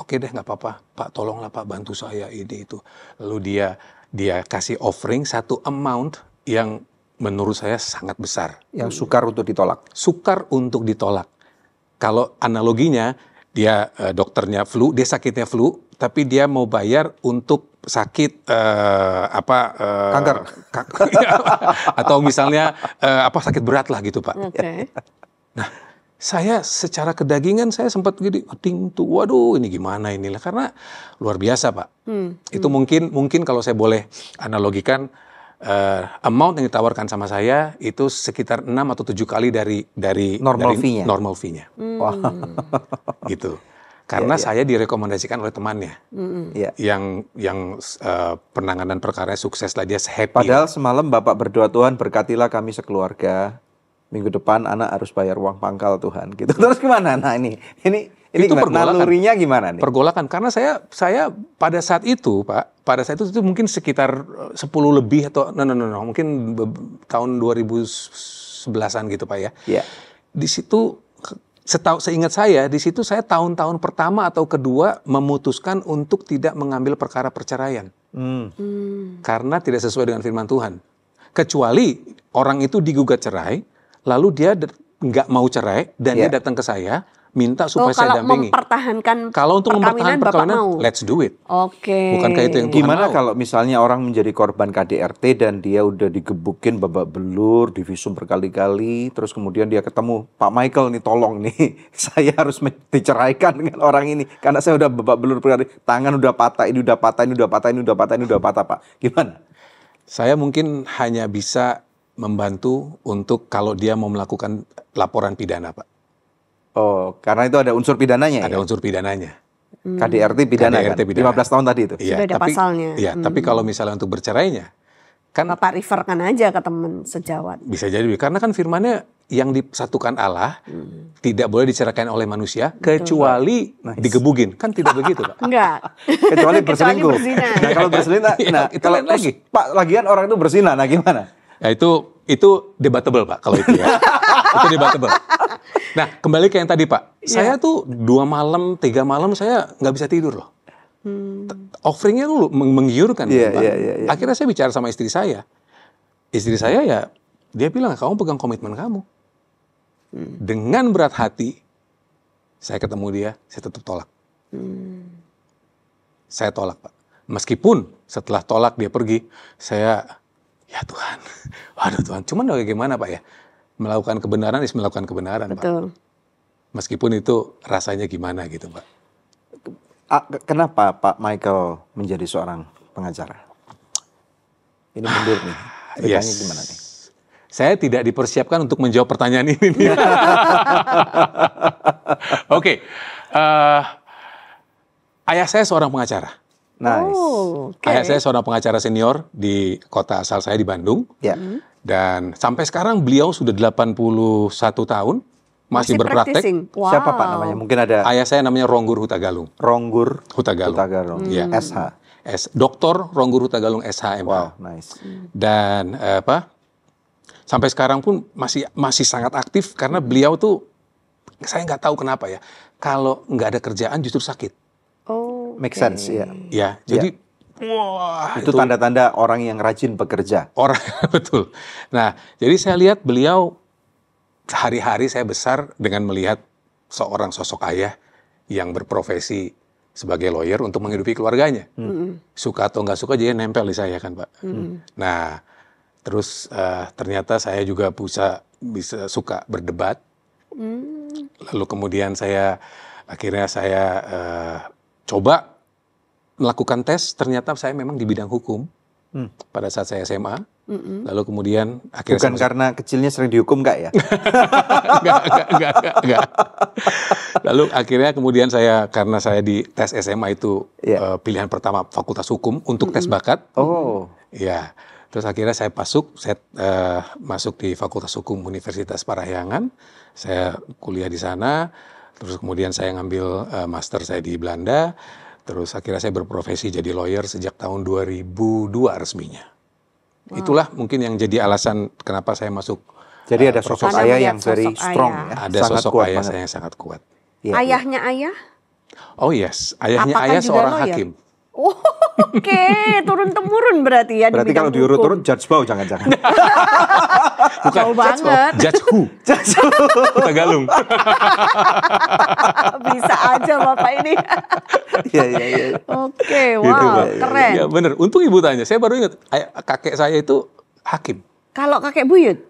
oke okay deh nggak apa-apa. Pak tolonglah Pak bantu saya ide itu." Lalu dia dia kasih offering satu amount yang menurut saya sangat besar. Yang sukar untuk ditolak. Sukar untuk ditolak. Kalau analoginya dia eh, dokternya flu, dia sakitnya flu, tapi dia mau bayar untuk sakit uh, apa uh, kanker atau misalnya uh, apa sakit berat lah gitu pak. Okay. Nah saya secara kedagingan saya sempat gini ting tuh waduh ini gimana inilah karena luar biasa pak. Hmm. Itu hmm. mungkin mungkin kalau saya boleh analogikan uh, amount yang ditawarkan sama saya itu sekitar enam atau tujuh kali dari dari normal fee-nya. Normal fee-nya. Hmm. gitu karena yeah, iya. saya direkomendasikan oleh temannya mm-hmm. yeah. yang yang uh, penanganan perkara sukses lah dia happy. Padahal semalam bapak berdoa Tuhan berkatilah kami sekeluarga minggu depan anak harus bayar uang pangkal Tuhan gitu iya. terus gimana nah ini ini ini itu gimana? Pergolakan. gimana nih pergolakan karena saya saya pada saat itu Pak pada saat itu itu mungkin sekitar 10 eh, lebih atau no no no, no mungkin tahun 2011-an gitu Pak ya yeah. di situ Setau, seingat saya di situ saya tahun-tahun pertama atau kedua memutuskan untuk tidak mengambil perkara perceraian hmm. Hmm. karena tidak sesuai dengan firman Tuhan kecuali orang itu digugat cerai lalu dia nggak mau cerai dan yeah. dia ya. datang ke saya minta oh, supaya oh, saya dampingi. Mempertahankan kalau untuk mempertahankan perkawinan, Bapak mau. let's do it. Oke. Okay. kayak itu yang Tuhan Gimana mau? kalau misalnya orang menjadi korban KDRT dan dia udah digebukin babak belur, divisum berkali-kali, terus kemudian dia ketemu Pak Michael nih tolong nih, saya harus diceraikan dengan orang ini karena saya udah babak belur berkali, tangan udah patah, ini udah patah, ini udah patah, ini udah patah, ini udah patah, Pak. Gimana? Saya mungkin hanya bisa membantu untuk kalau dia mau melakukan laporan pidana, Pak. Oh, karena itu ada unsur pidananya ada ya? Ada unsur pidananya. Hmm. KDRT pidana KDRT kan? Pidana. 15 tahun tadi itu. Iya, ada tapi, pasalnya. Iya, hmm. tapi kalau misalnya untuk bercerainya kan Bapak refer kan aja ke teman sejawat. Bisa jadi karena kan firmannya yang disatukan Allah hmm. tidak boleh diceraikan oleh manusia Betul. kecuali nice. digebugin. Kan tidak begitu, Pak. Enggak. kecuali berselingkuh. nah, kalau berselingkuh iya, nah, itu kalau lagi. Pak, lagian orang itu bersinah nah gimana? Ya itu itu debatable, Pak, kalau itu ya. itu debatable. Nah, kembali ke yang tadi Pak. Yeah. Saya tuh dua malam, tiga malam saya nggak bisa tidur loh. Hmm. Offeringnya dulu meng menggiurkan. Yeah, kan, Pak. Yeah, yeah, yeah. Akhirnya saya bicara sama istri saya. Istri saya ya, dia bilang, kamu pegang komitmen kamu. Hmm. Dengan berat hati, saya ketemu dia, saya tetap tolak. Hmm. Saya tolak, Pak. Meskipun setelah tolak dia pergi, saya, ya Tuhan, waduh Tuhan, cuman bagaimana ya Pak ya? melakukan kebenaran is melakukan kebenaran, Betul. Pak. Meskipun itu rasanya gimana gitu, Pak. Kenapa Pak Michael menjadi seorang pengacara? Ini mundur nih. Ah, Ceritanya yes. gimana nih? Saya tidak dipersiapkan untuk menjawab pertanyaan ini. Oke, okay. uh, eh, ayah saya seorang pengacara. Nice. Oh, okay. Ayah saya seorang pengacara senior di kota asal saya di Bandung. Yeah. Mm -hmm dan sampai sekarang beliau sudah 81 tahun masih, masih berpraktek. Wow. Siapa Pak namanya? Mungkin ada Ayah saya namanya Ronggur Hutagalung. Ronggur Hutagalung. Hutagalung. Iya. Hmm. Ya. SH. S Doktor Ronggur Hutagalung SH Wow, nice. Dan eh, apa? Sampai sekarang pun masih masih sangat aktif karena beliau tuh saya nggak tahu kenapa ya. Kalau nggak ada kerjaan justru sakit. Oh. Okay. Make sense, ya. Yeah. Ya, jadi yeah. Wah, itu tanda-tanda orang yang rajin bekerja. Orang betul. Nah, jadi saya lihat beliau hari-hari saya besar dengan melihat seorang sosok ayah yang berprofesi sebagai lawyer untuk menghidupi keluarganya. Mm. Suka atau nggak suka jadi nempel di saya kan, Pak. Mm. Nah, terus uh, ternyata saya juga bisa bisa suka berdebat. Mm. Lalu kemudian saya akhirnya saya uh, coba melakukan tes ternyata saya memang di bidang hukum hmm. pada saat saya SMA. Mm-hmm. Lalu kemudian akhirnya bukan karena kecilnya sering dihukum nggak ya? enggak, enggak, enggak, enggak, enggak. Lalu akhirnya kemudian saya karena saya di tes SMA itu yeah. Iya. uh, pilihan pertama Fakultas Hukum untuk mm-hmm. tes bakat. Oh. Ya. Terus akhirnya saya masuk, saya uh, masuk di Fakultas Hukum Universitas Parahyangan. Saya kuliah di sana. Terus kemudian saya ngambil uh, master saya di Belanda Terus akhirnya saya berprofesi jadi lawyer sejak tahun 2002 resminya. Wow. Itulah mungkin yang jadi alasan kenapa saya masuk. Jadi uh, ada sosok ayah yang very strong ayah. ya. Ada sangat sosok ayah banget. saya yang sangat kuat. Ya, Ayahnya ya. ayah? Oh yes, ayahnya Apakah ayah seorang lawyer? hakim. Oh, oke, okay. turun temurun berarti ya. Berarti di kalau diurut-urut judge bau jangan-jangan. Bukan Jauh banget. Judge who? Judge who? galung. Bisa aja Bapak ini. Iya, iya, iya. Oke, gitu, wow, gitu, keren. Ya benar. untung ibu tanya. Saya baru ingat, kakek saya itu hakim. Kalau kakek buyut?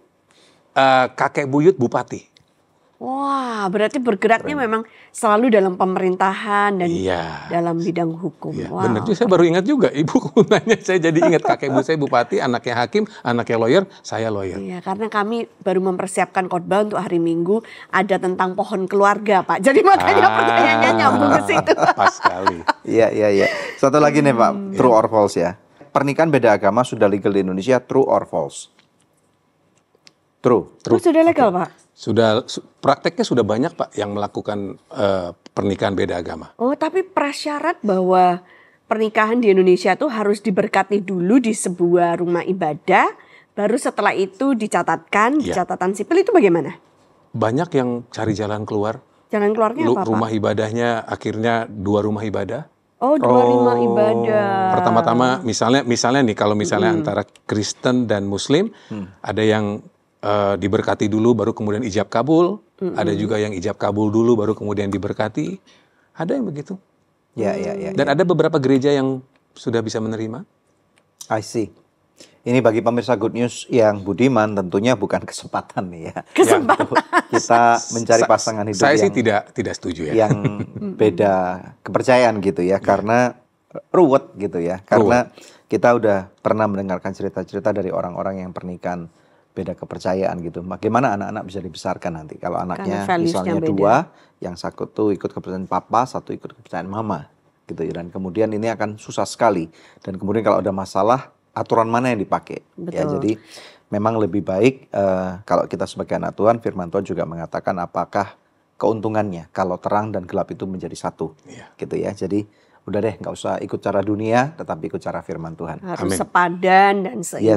Uh, kakek buyut bupati. Wah, berarti bergeraknya Keren. memang selalu dalam pemerintahan dan iya. dalam bidang hukum. Iya. Wow. Benar juga, saya baru ingat juga ibu nanya saya jadi ingat kakek ibu saya bupati, anaknya hakim, anaknya lawyer, saya lawyer. Iya, karena kami baru mempersiapkan khotbah untuk hari Minggu ada tentang pohon keluarga, Pak. Jadi makanya ah. pertanyaannya nyambung ke situ. Pas sekali. Iya, iya, iya. Satu lagi nih, Pak, hmm. true or false ya. Pernikahan beda agama sudah legal di Indonesia, true or false? True. True. Oh, sudah legal, okay. Pak. Sudah prakteknya sudah banyak Pak yang melakukan uh, pernikahan beda agama. Oh, tapi prasyarat bahwa pernikahan di Indonesia itu harus diberkati dulu di sebuah rumah ibadah, baru setelah itu dicatatkan ya. catatan sipil itu bagaimana? Banyak yang cari jalan keluar. Jalan keluarnya Lu, apa? Rumah ibadahnya akhirnya dua rumah ibadah. Oh, dua oh. rumah ibadah. Pertama-tama misalnya misalnya nih kalau misalnya -hmm. antara Kristen dan Muslim hmm. ada yang uh, diberkati dulu baru kemudian ijab kabul, mm-hmm. ada juga yang ijab kabul dulu baru kemudian diberkati. Ada yang begitu. Ya, ya, ya. Dan ya. ada beberapa gereja yang sudah bisa menerima. I see. Ini bagi pemirsa Good News yang budiman tentunya bukan kesempatan nih ya. Kesempatan. Kita mencari pasangan hidup Saya yang, sih tidak tidak setuju ya. Yang beda kepercayaan gitu ya, ya. karena ruwet gitu ya. Karena ruwet. kita udah pernah mendengarkan cerita-cerita dari orang-orang yang pernikahan beda kepercayaan gitu. Bagaimana anak-anak bisa dibesarkan nanti kalau anaknya misalnya beda. dua, yang satu tuh ikut kepercayaan papa, satu ikut kepercayaan mama gitu ya. dan kemudian ini akan susah sekali dan kemudian kalau ada masalah aturan mana yang dipakai ya, Betul. ya jadi memang lebih baik uh, kalau kita sebagai anak Tuhan firman Tuhan juga mengatakan apakah keuntungannya kalau terang dan gelap itu menjadi satu yeah. gitu ya jadi udah deh nggak usah ikut cara dunia tetapi ikut cara firman Tuhan harus Amin. sepadan dan seiman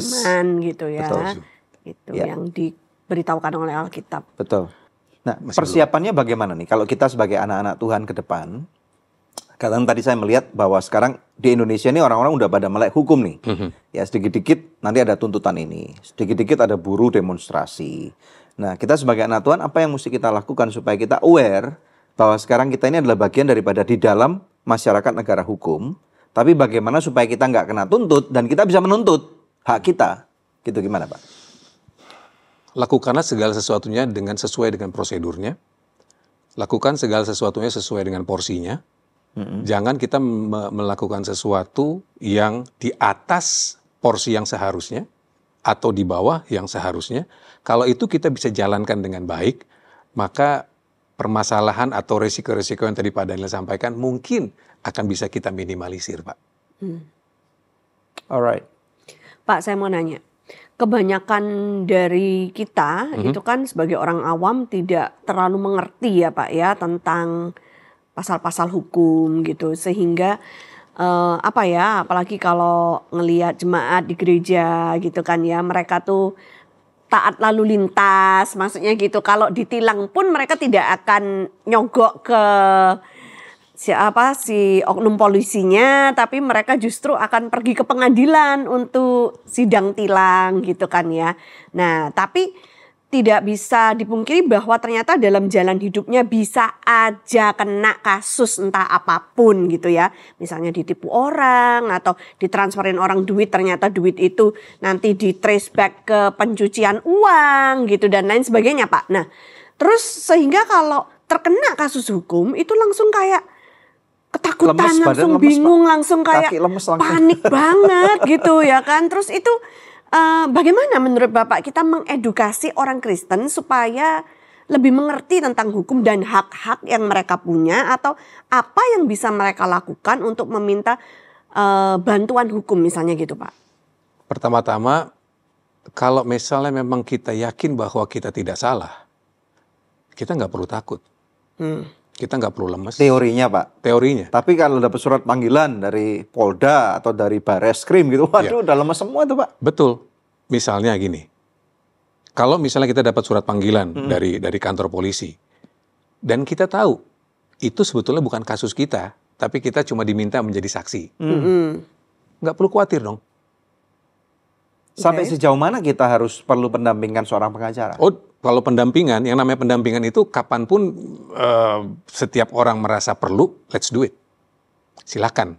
yes. gitu ya Betul itu ya. yang diberitahukan oleh Alkitab. Betul. Nah, Masih persiapannya dulu. bagaimana nih kalau kita sebagai anak-anak Tuhan ke depan? Kadang tadi saya melihat bahwa sekarang di Indonesia ini orang-orang udah pada melek hukum nih. Mm -hmm. Ya sedikit-dikit nanti ada tuntutan ini, sedikit-dikit ada buruh demonstrasi. Nah, kita sebagai anak Tuhan apa yang mesti kita lakukan supaya kita aware bahwa sekarang kita ini adalah bagian daripada di dalam masyarakat negara hukum, tapi bagaimana supaya kita nggak kena tuntut dan kita bisa menuntut hak kita. Gitu gimana, Pak? lakukanlah segala sesuatunya dengan sesuai dengan prosedurnya. Lakukan segala sesuatunya sesuai dengan porsinya. Mm-hmm. Jangan kita me- melakukan sesuatu yang di atas porsi yang seharusnya atau di bawah yang seharusnya. Kalau itu kita bisa jalankan dengan baik, maka permasalahan atau risiko-risiko yang tadi Pak Daniel sampaikan mungkin akan bisa kita minimalisir, Pak. Mm. Alright. Pak, saya mau nanya kebanyakan dari kita mm-hmm. itu kan sebagai orang awam tidak terlalu mengerti ya Pak ya tentang pasal-pasal hukum gitu sehingga uh, apa ya apalagi kalau ngelihat jemaat di gereja gitu kan ya mereka tuh taat lalu lintas maksudnya gitu kalau ditilang pun mereka tidak akan nyogok ke siapa si oknum polisinya tapi mereka justru akan pergi ke pengadilan untuk sidang tilang gitu kan ya. Nah, tapi tidak bisa dipungkiri bahwa ternyata dalam jalan hidupnya bisa aja kena kasus entah apapun gitu ya. Misalnya ditipu orang atau ditransferin orang duit ternyata duit itu nanti di trace back ke pencucian uang gitu dan lain sebagainya, Pak. Nah, terus sehingga kalau terkena kasus hukum itu langsung kayak ketakutan lemes, langsung lemes, bingung langsung kayak lemes langsung. panik banget gitu ya kan terus itu uh, bagaimana menurut bapak kita mengedukasi orang Kristen supaya lebih mengerti tentang hukum dan hak-hak yang mereka punya atau apa yang bisa mereka lakukan untuk meminta uh, bantuan hukum misalnya gitu pak pertama-tama kalau misalnya memang kita yakin bahwa kita tidak salah kita nggak perlu takut hmm kita nggak perlu lemes. Teorinya pak. Teorinya. Tapi kalau dapat surat panggilan dari Polda atau dari Bareskrim gitu, waduh ya. udah lemes semua tuh pak. Betul. Misalnya gini, kalau misalnya kita dapat surat panggilan hmm. dari dari kantor polisi dan kita tahu itu sebetulnya bukan kasus kita, tapi kita cuma diminta menjadi saksi, hmm. nggak perlu khawatir dong. Sampai okay. sejauh mana kita harus perlu pendampingan seorang pengacara? Oh, kalau pendampingan, yang namanya pendampingan itu kapanpun uh, setiap orang merasa perlu, let's do it. Silakan.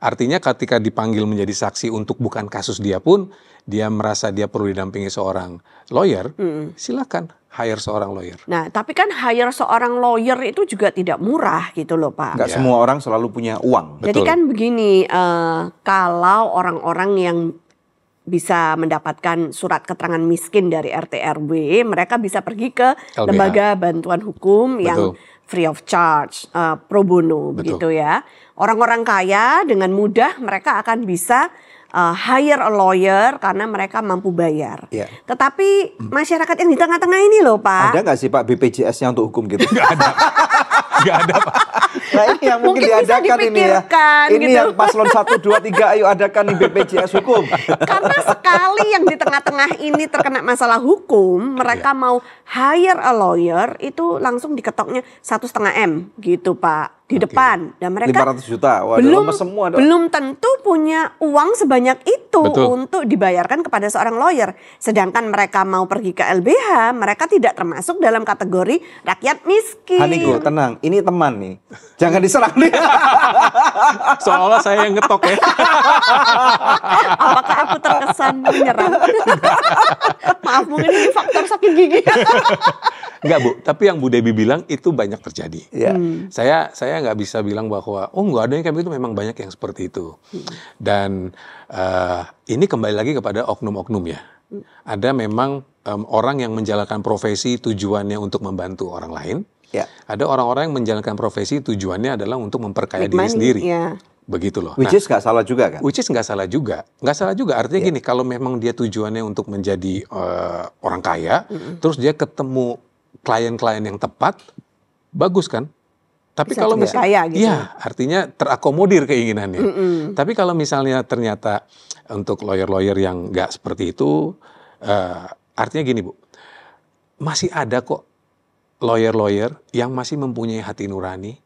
Artinya ketika dipanggil menjadi saksi untuk bukan kasus dia pun, dia merasa dia perlu didampingi seorang lawyer, hmm. silakan hire seorang lawyer. Nah, tapi kan hire seorang lawyer itu juga tidak murah gitu loh Pak. Gak ya. semua orang selalu punya uang. Jadi kan begini, uh, kalau orang-orang yang bisa mendapatkan surat keterangan miskin dari RT RW, mereka bisa pergi ke LBH. lembaga bantuan hukum Betul. yang free of charge, uh, pro bono Betul. begitu ya. Orang-orang kaya dengan mudah mereka akan bisa uh, hire a lawyer karena mereka mampu bayar. Yeah. Tetapi hmm. masyarakat yang di tengah-tengah ini loh Pak. Ada nggak sih Pak BPJS-nya untuk hukum gitu? Gak ada. Gak ada Pak. Nah ini yang mungkin, mungkin diadakan ini ya. Ini gitu. yang paslon 1, 2, 3 ayo adakan di BPJS hukum. Karena sekali yang di tengah-tengah ini terkena masalah hukum, mereka yeah. mau hire a lawyer itu langsung diketoknya satu setengah M gitu Pak di okay. depan dan mereka 500 juta Wah, belum semua dong. belum tentu punya uang sebanyak itu Betul. untuk dibayarkan kepada seorang lawyer sedangkan mereka mau pergi ke LBH mereka tidak termasuk dalam kategori rakyat miskin Hanigo tenang ini teman nih jangan diserang nih soalnya saya yang ngetok ya apakah aku terkesan menyerang maaf mungkin ini faktor sakit gigi Enggak bu, tapi yang Bu Debi bilang itu banyak terjadi. Ya. Hmm. Saya saya nggak bisa bilang bahwa oh nggak ada yang kayak begitu, memang banyak yang seperti itu. Hmm. Dan uh, ini kembali lagi kepada oknum-oknum ya. Hmm. Ada memang um, orang yang menjalankan profesi tujuannya untuk membantu orang lain. Ya. Ada orang-orang yang menjalankan profesi tujuannya adalah untuk memperkaya Big diri money, sendiri. Ya. begitu loh. Which nah, is nggak salah juga kan? Which is nggak salah juga, nggak salah juga. Artinya yeah. gini, kalau memang dia tujuannya untuk menjadi uh, orang kaya, -hmm. terus dia ketemu klien-klien yang tepat, bagus kan? Tapi kalau misalnya, gitu. ya artinya terakomodir keinginannya. Mm -mm. Tapi kalau misalnya ternyata untuk lawyer-lawyer yang nggak seperti itu, uh, artinya gini bu, masih ada kok lawyer-lawyer yang masih mempunyai hati nurani,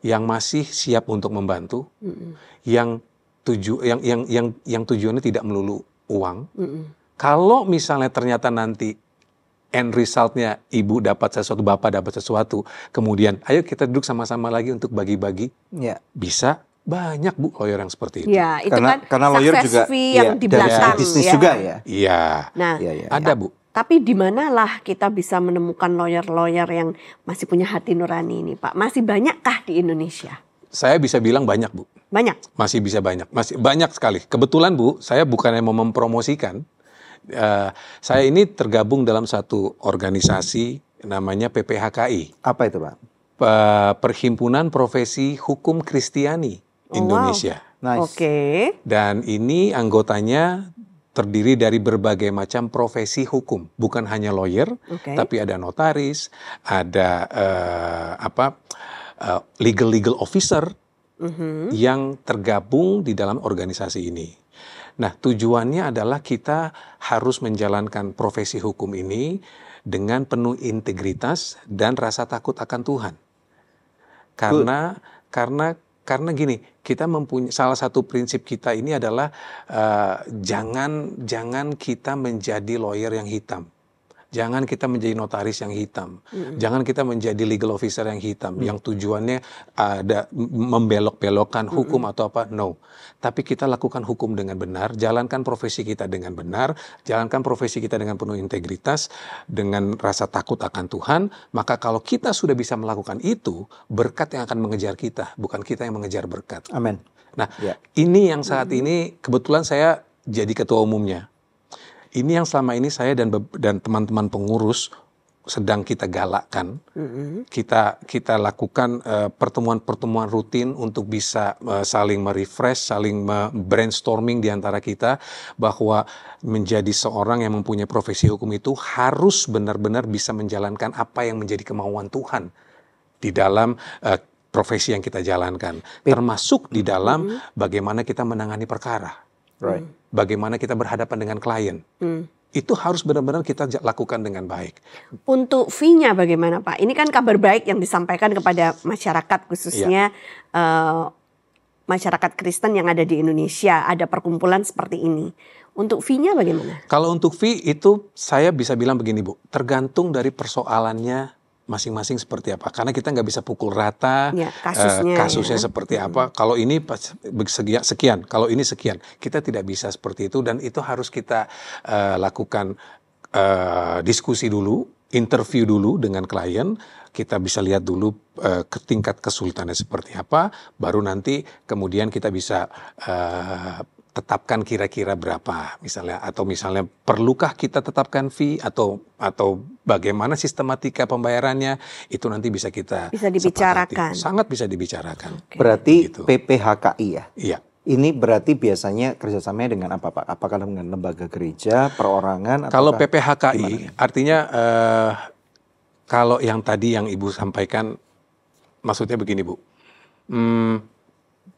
yang masih siap untuk membantu, mm -mm. yang tuju yang yang yang yang tujuannya tidak melulu uang. Mm -mm. Kalau misalnya ternyata nanti end resultnya ibu dapat sesuatu, bapak dapat sesuatu. Kemudian ayo kita duduk sama-sama lagi untuk bagi-bagi. Ya. Bisa banyak bu lawyer yang seperti itu. Ya, itu karena, kan karena lawyer juga ya, yang ya, di belakang ya. bisnis ya. juga ya. Iya. Nah, ya, ya. ada bu. Tapi di manalah kita bisa menemukan lawyer-lawyer yang masih punya hati nurani ini, Pak? Masih banyakkah di Indonesia? Saya bisa bilang banyak, Bu. Banyak. Masih bisa banyak. Masih banyak sekali. Kebetulan, Bu, saya bukannya mau mempromosikan, Eh, saya ini tergabung dalam satu organisasi namanya PPHKI. Apa itu, Pak? Perhimpunan Profesi Hukum Kristiani oh, Indonesia. Wow. Nice. Oke. Okay. Dan ini anggotanya terdiri dari berbagai macam profesi hukum, bukan hanya lawyer, okay. tapi ada notaris, ada uh, apa eh, legal legal legal officer mm-hmm. yang tergabung di dalam organisasi ini. Nah, tujuannya adalah kita harus menjalankan profesi hukum ini dengan penuh integritas dan rasa takut akan Tuhan. Karena Good. karena karena gini, kita mempunyai salah satu prinsip kita ini adalah uh, jangan jangan kita menjadi lawyer yang hitam. Jangan kita menjadi notaris yang hitam. Mm-hmm. Jangan kita menjadi legal officer yang hitam mm-hmm. yang tujuannya ada membelok-belokkan hukum mm-hmm. atau apa. No. Tapi kita lakukan hukum dengan benar, jalankan profesi kita dengan benar, jalankan profesi kita dengan penuh integritas, dengan rasa takut akan Tuhan, maka kalau kita sudah bisa melakukan itu, berkat yang akan mengejar kita, bukan kita yang mengejar berkat. Amin. Nah, yeah. ini yang saat ini kebetulan saya jadi ketua umumnya ini yang selama ini saya dan dan teman-teman pengurus sedang kita galakkan. Mm-hmm. Kita kita lakukan eh, pertemuan-pertemuan uh, rutin untuk bisa uh, saling merefresh, saling brainstorming diantara kita bahwa menjadi seorang yang mempunyai profesi hukum itu harus benar-benar bisa menjalankan apa yang menjadi kemauan Tuhan di dalam uh, profesi yang kita jalankan, termasuk di dalam mm-hmm. bagaimana kita menangani perkara. Right bagaimana kita berhadapan dengan klien. Hmm. Itu harus benar-benar kita lakukan dengan baik. Untuk fee-nya bagaimana Pak? Ini kan kabar baik yang disampaikan kepada masyarakat khususnya ya. uh, masyarakat Kristen yang ada di Indonesia. Ada perkumpulan seperti ini. Untuk fee-nya bagaimana? Kalau untuk fee itu saya bisa bilang begini Bu. Tergantung dari persoalannya masing-masing seperti apa karena kita nggak bisa pukul rata ya, kasusnya, uh, eh, kasusnya ya. seperti hmm. apa kalau ini pas, sekian kalau ini sekian kita tidak bisa seperti itu dan itu harus kita uh, lakukan uh, diskusi dulu interview dulu dengan klien kita bisa lihat dulu uh, ke tingkat kesultannya seperti apa baru nanti kemudian kita bisa uh, tetapkan kira-kira berapa misalnya atau misalnya perlukah kita tetapkan fee atau atau bagaimana sistematika pembayarannya itu nanti bisa kita bisa dibicarakan sepakati. sangat bisa dibicarakan okay. berarti gitu. PPHKI ya iya ini berarti biasanya kerjasamanya dengan apa pak apakah dengan lembaga gereja perorangan kalau PPHKI gimana? artinya uh, kalau yang tadi yang ibu sampaikan maksudnya begini bu hmm,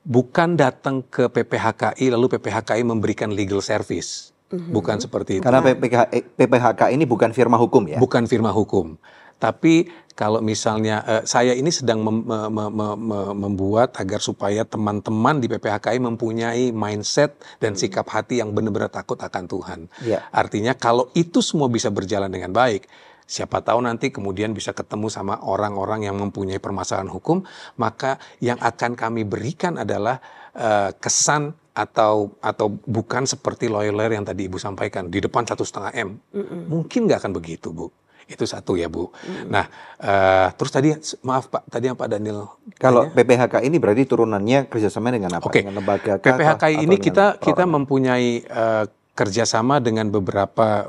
bukan datang ke PPHKI lalu PPHKI memberikan legal service. Mm-hmm. Bukan seperti itu. Karena PPH, PPHK ini bukan firma hukum ya? Bukan firma hukum. Tapi kalau misalnya uh, saya ini sedang mem, me, me, me, membuat agar supaya teman-teman di PPHKI mempunyai mindset dan mhm. sikap hati yang benar-benar takut akan Tuhan. Yeah. Artinya kalau itu semua bisa berjalan dengan baik, Siapa tahu nanti kemudian bisa ketemu sama orang-orang yang mempunyai permasalahan hukum, maka yang akan kami berikan adalah uh, kesan atau atau bukan seperti lawyer yang tadi ibu sampaikan di depan satu setengah m, mungkin nggak akan begitu bu. Itu satu ya bu. mm Nah uh, terus tadi maaf pak tadi yang pak Daniel. Kalau tanya? PPHK ini berarti turunannya kerjasama dengan apa? Oke. Okay. Dengan PPHK ini kita kita mempunyai uh, kerjasama dengan beberapa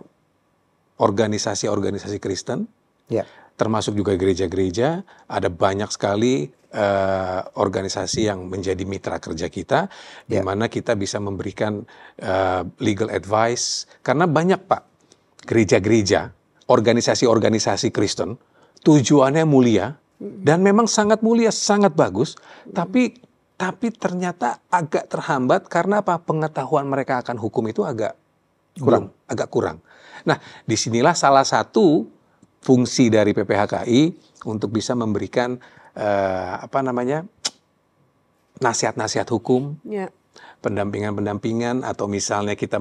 organisasi-organisasi Kristen, ya. termasuk juga gereja-gereja. Ada banyak sekali uh, organisasi yang menjadi mitra kerja kita, ya. di mana kita bisa memberikan uh, legal advice. Karena banyak pak gereja-gereja, organisasi-organisasi Kristen, tujuannya mulia dan memang sangat mulia, sangat bagus, tapi tapi ternyata agak terhambat karena apa? Pengetahuan mereka akan hukum itu agak kurang, kurang. agak kurang. Nah, disinilah salah satu fungsi dari PPHKI untuk bisa memberikan eh, apa namanya nasihat-nasihat hukum, pendampingan ya. pendampingan-pendampingan, atau misalnya kita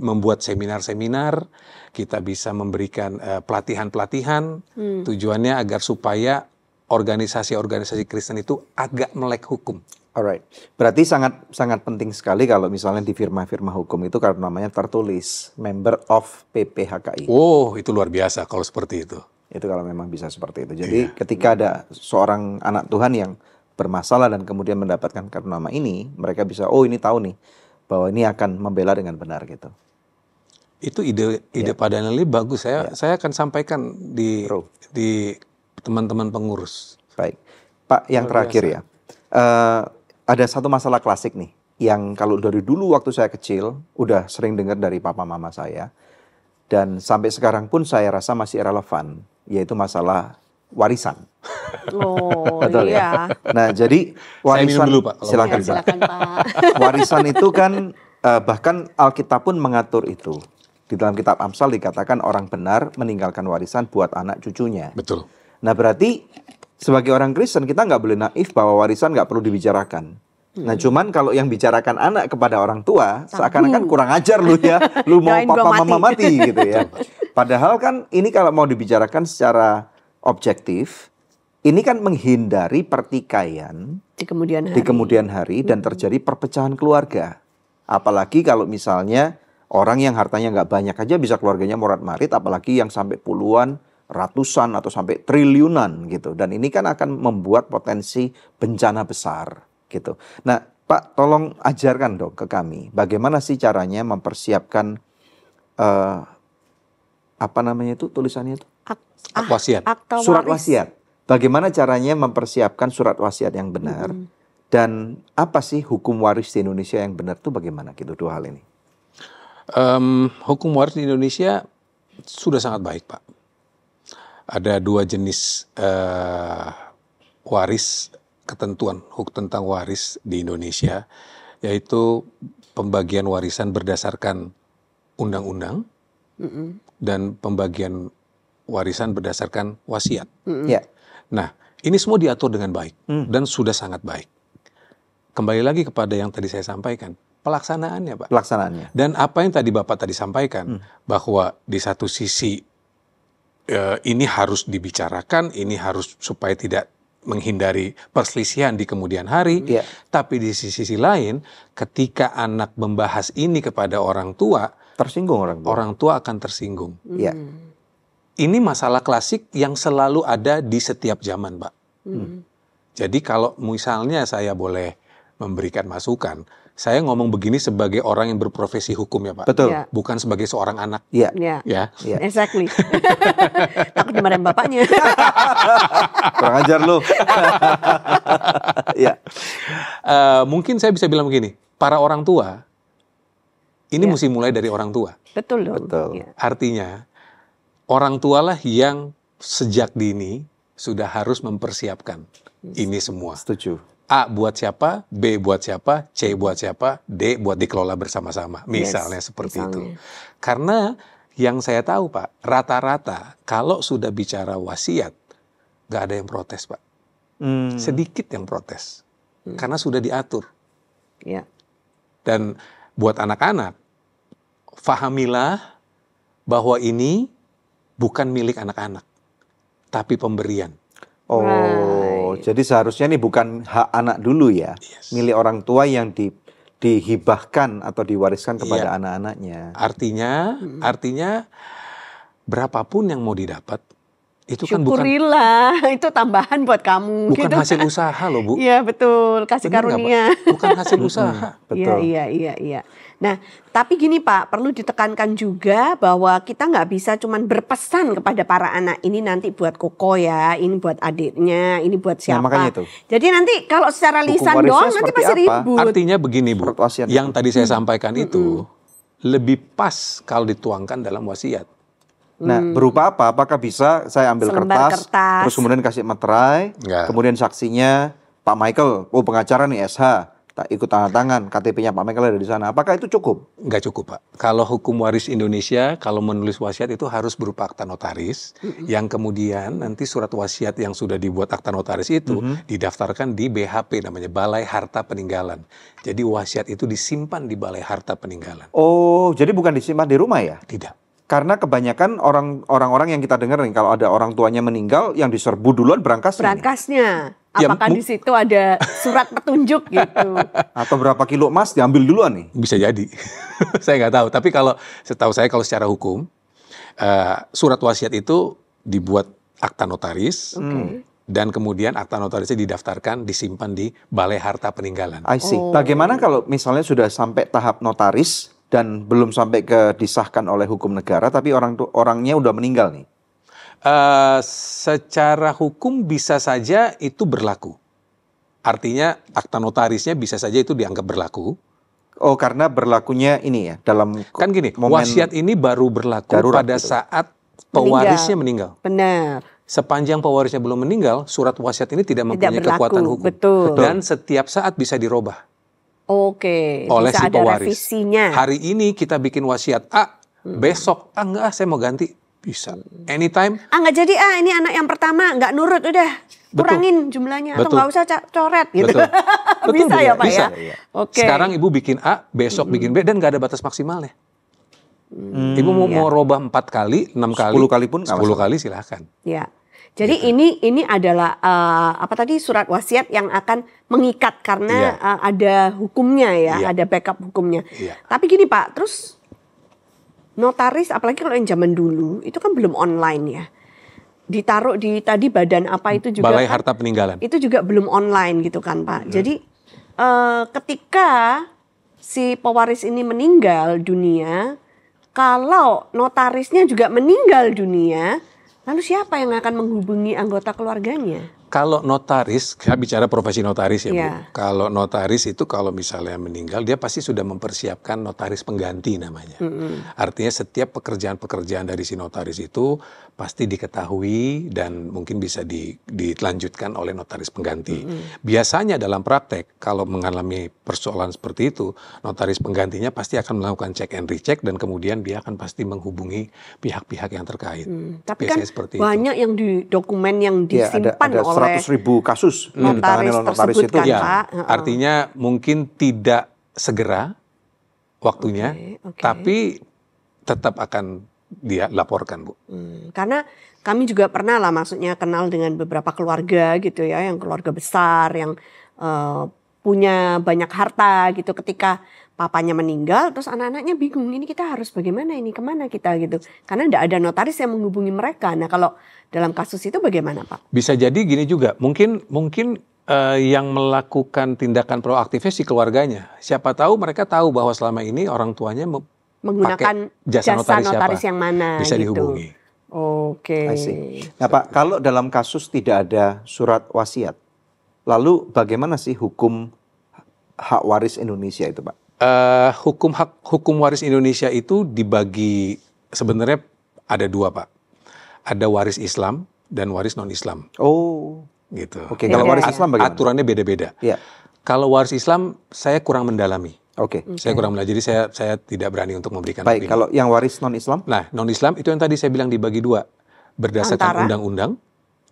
membuat seminar-seminar, kita bisa memberikan pelatihan pelatihan-pelatihan, hmm. tujuannya agar supaya organisasi-organisasi Kristen itu agak melek hukum. Alright, berarti sangat sangat penting sekali kalau misalnya di firma-firma hukum itu karena namanya tertulis member of PPHKI. Oh, itu luar biasa kalau seperti itu. Itu kalau memang bisa seperti itu. Jadi yeah. ketika ada seorang anak Tuhan yang bermasalah dan kemudian mendapatkan kartu nama ini, mereka bisa oh ini tahu nih bahwa ini akan membela dengan benar gitu. Itu ide ide yeah. pada Nelly bagus. Saya yeah. saya akan sampaikan di Bro. di teman-teman pengurus. Baik. Pak yang terakhir ya. Uh, ada satu masalah klasik nih yang kalau dari dulu waktu saya kecil udah sering dengar dari papa mama saya dan sampai sekarang pun saya rasa masih relevan yaitu masalah warisan. Oh, Betul ya. iya. ya. Nah, jadi warisan dulu, Pak, silakan, ya, silakan Pak. warisan itu kan uh, bahkan Alkitab pun mengatur itu. Di dalam kitab Amsal dikatakan orang benar meninggalkan warisan buat anak cucunya. Betul. Nah, berarti sebagai orang Kristen kita nggak boleh naif bahwa warisan nggak perlu dibicarakan. Hmm. Nah cuman kalau yang bicarakan anak kepada orang tua seakan-akan kurang ajar lu ya, lu mau papa mati. mama mati gitu ya. Padahal kan ini kalau mau dibicarakan secara objektif, ini kan menghindari pertikaian di kemudian hari, di kemudian hari dan hmm. terjadi perpecahan keluarga. Apalagi kalau misalnya orang yang hartanya nggak banyak aja bisa keluarganya morat marit, apalagi yang sampai puluhan ratusan atau sampai triliunan gitu. Dan ini kan akan membuat potensi bencana besar gitu. Nah, Pak tolong ajarkan dong ke kami bagaimana sih caranya mempersiapkan uh, apa namanya itu tulisannya itu? Ak ah, wasiat. Surat wasiat. Bagaimana caranya mempersiapkan surat wasiat yang benar? Mm -hmm. Dan apa sih hukum waris di Indonesia yang benar itu bagaimana gitu dua hal ini? Um, hukum waris di Indonesia sudah sangat baik, Pak ada dua jenis uh, waris ketentuan hukum tentang waris di Indonesia yaitu pembagian warisan berdasarkan undang-undang mm -mm. dan pembagian warisan berdasarkan wasiat. Mm -mm. Yeah. Nah, ini semua diatur dengan baik mm. dan sudah sangat baik. Kembali lagi kepada yang tadi saya sampaikan, pelaksanaannya, Pak. Pelaksanaannya. Dan apa yang tadi Bapak tadi sampaikan mm. bahwa di satu sisi Eh, ini harus dibicarakan, ini harus supaya tidak menghindari perselisihan di kemudian hari. Yeah. Tapi di sisi, sisi lain, ketika anak membahas ini kepada orang tua, tersinggung orang tua. Orang tua akan tersinggung. Yeah. Hmm. Ini masalah klasik yang selalu ada di setiap zaman, Pak. Mm. Jadi kalau misalnya saya boleh memberikan masukan, saya ngomong begini sebagai orang yang berprofesi hukum ya Pak. Betul. Yeah. Bukan sebagai seorang anak. Iya. Iya. Ya. Yeah. Ya. Ya. Exactly. Takut dimarahin bapaknya. Kurang ajar lu. ya. Uh, mungkin saya bisa bilang begini, para orang tua ini yeah. mesti mulai dari orang tua. Betul dong. Betul. Yeah. Artinya orang tualah yang sejak dini sudah harus mempersiapkan hmm. ini semua. Setuju A buat siapa, B buat siapa, C buat siapa, D buat dikelola bersama-sama. Misalnya yes, seperti misalnya. itu. Karena yang saya tahu Pak, rata-rata kalau sudah bicara wasiat, gak ada yang protes Pak. Hmm. Sedikit yang protes. Hmm. Karena sudah diatur. Ya. Dan buat anak-anak, fahamilah bahwa ini bukan milik anak-anak, tapi pemberian. Oh. Iya. jadi seharusnya ini bukan hak anak dulu ya, yes. milik orang tua yang di dihibahkan atau diwariskan iya. kepada yeah. anak-anaknya. Artinya, hmm. artinya berapapun yang mau didapat, itu kan syukurilah bukan, itu tambahan buat kamu bukan gitu. hasil usaha loh bu iya betul kasih Bener karunia gak, bukan hasil usaha iya, betul iya iya iya nah tapi gini pak perlu ditekankan juga bahwa kita nggak bisa cuman berpesan kepada para anak ini nanti buat koko ya ini buat adiknya ini buat siapa nah, makanya itu. jadi nanti kalau secara lisan dong, nanti pasti apa? ribut artinya begini bu yang tadi saya sampaikan hmm. itu lebih pas kalau dituangkan dalam wasiat Nah, hmm. berupa apa? Apakah bisa saya ambil kertas, kertas, terus kemudian kasih materai, kemudian saksinya Pak Michael, oh pengacara nih SH, tak ikut tanda tangan, KTP-nya Pak Michael ada di sana. Apakah itu cukup? Enggak cukup, Pak. Kalau hukum waris Indonesia, kalau menulis wasiat itu harus berupa akta notaris, mm -hmm. yang kemudian nanti surat wasiat yang sudah dibuat akta notaris itu mm -hmm. didaftarkan di BHP, namanya Balai Harta Peninggalan. Jadi wasiat itu disimpan di Balai Harta Peninggalan. Oh, jadi bukan disimpan di rumah ya? Tidak karena kebanyakan orang orang yang kita dengar nih kalau ada orang tuanya meninggal yang diserbu duluan berangkasnya. Berangkasnya. Ya, Apakah ya, di situ ada surat petunjuk gitu? Atau berapa kilo emas diambil duluan nih? Bisa jadi. saya nggak tahu. Tapi kalau setahu saya kalau secara hukum uh, surat wasiat itu dibuat akta notaris. Hmm. Okay. Dan kemudian akta notarisnya didaftarkan, disimpan di Balai Harta Peninggalan. I see. Oh. Bagaimana kalau misalnya sudah sampai tahap notaris, dan belum sampai ke disahkan oleh hukum negara, tapi orang orangnya udah meninggal nih. Uh, secara hukum bisa saja itu berlaku. Artinya akta notarisnya bisa saja itu dianggap berlaku. Oh, karena berlakunya ini ya dalam kan gini wasiat ini baru berlaku darurat, pada gitu. saat pewarisnya meninggal. meninggal. Benar. Sepanjang pewarisnya belum meninggal, surat wasiat ini tidak mempunyai tidak berlaku, kekuatan hukum. Betul. Dan setiap saat bisa dirubah. Oke, oleh bisa si ada pewaris. revisinya. Hari ini kita bikin wasiat A, hmm. besok ah enggak ah, saya mau ganti bisa. Anytime. Ah nggak jadi ah ini anak yang pertama enggak nurut udah kurangin jumlahnya Betul. atau enggak usah coret gitu. Betul. Betul bisa ya pak bisa. ya. Iya. Oke. Sekarang ibu bikin A, besok hmm. bikin B dan enggak ada batas maksimalnya. Hmm, Ibu mau, ya. mau robah empat kali, enam kali, sepuluh kali pun, sepuluh kali silahkan. Ya. Jadi gitu. ini ini adalah uh, apa tadi surat wasiat yang akan mengikat karena uh, ada hukumnya ya, iya. ada backup hukumnya. Tapi gini Pak, terus notaris apalagi kalau yang zaman dulu itu kan belum online ya. Ditaruh di tadi badan apa itu juga Balai kan Harta Peninggalan. Itu juga belum online gitu kan Pak. Hmm. Jadi uh, ketika si pewaris ini meninggal dunia, kalau notarisnya juga meninggal dunia, Lalu siapa yang akan menghubungi anggota keluarganya? Kalau notaris, saya bicara profesi notaris ya, yeah. Bu. Iya. Kalau notaris itu kalau misalnya meninggal, dia pasti sudah mempersiapkan notaris pengganti namanya. Mm -hmm. Artinya setiap pekerjaan-pekerjaan dari si notaris itu pasti diketahui dan mungkin bisa di, dilanjutkan oleh notaris pengganti. Mm -hmm. Biasanya dalam praktek, kalau mengalami persoalan seperti itu, notaris penggantinya pasti akan melakukan check and recheck dan kemudian dia akan pasti menghubungi pihak-pihak yang terkait. Mm. Tapi Biasanya kan seperti banyak itu. yang di dokumen yang iya, disimpan ya, ada, ada oleh Seratus ribu kasus notaris yang ditangani oleh notaris itu. ya, Artinya mungkin tidak segera waktunya, okay, okay. tapi tetap akan dia laporkan bu. Hmm, karena kami juga pernah lah maksudnya kenal dengan beberapa keluarga gitu ya, yang keluarga besar, yang uh, punya banyak harta gitu. Ketika papanya meninggal, terus anak-anaknya bingung ini kita harus bagaimana ini kemana kita gitu, karena tidak ada notaris yang menghubungi mereka. Nah kalau dalam kasus itu bagaimana Pak? Bisa jadi gini juga, mungkin mungkin uh, yang melakukan tindakan proaktifnya si keluarganya. Siapa tahu mereka tahu bahwa selama ini orang tuanya menggunakan jasa, jasa notaris, notaris yang mana bisa gitu. dihubungi. Oke. Okay. Nah Pak, kalau dalam kasus tidak ada surat wasiat, lalu bagaimana sih hukum hak waris Indonesia itu Pak? uh, hukum hak hukum waris Indonesia itu dibagi sebenarnya ada dua pak, ada waris Islam dan waris non Islam. Oh, gitu. Oke. Okay. Kalau waris ya? Islam bagaimana? Aturannya beda-beda. Ya. Kalau waris Islam saya kurang mendalami. Oke. Okay. Saya kurang mendalami. Jadi saya saya tidak berani untuk memberikan. Baik. Kalau yang waris non Islam? Nah non Islam itu yang tadi saya bilang dibagi dua berdasarkan undang-undang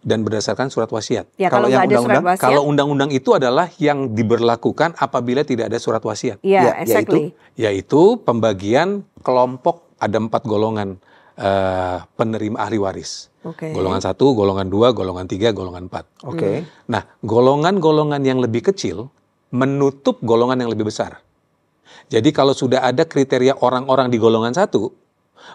dan berdasarkan surat wasiat. Ya, kalau, yang undang-undang, kalau undang-undang itu adalah yang diberlakukan apabila tidak ada surat wasiat. Ya, ya exactly. Yaitu, yaitu pembagian kelompok ada empat golongan uh, penerima ahli waris. Okay. Golongan satu, golongan dua, golongan tiga, golongan empat. Oke. Okay. Hmm. Nah, golongan-golongan yang lebih kecil menutup golongan yang lebih besar. Jadi kalau sudah ada kriteria orang-orang di golongan satu,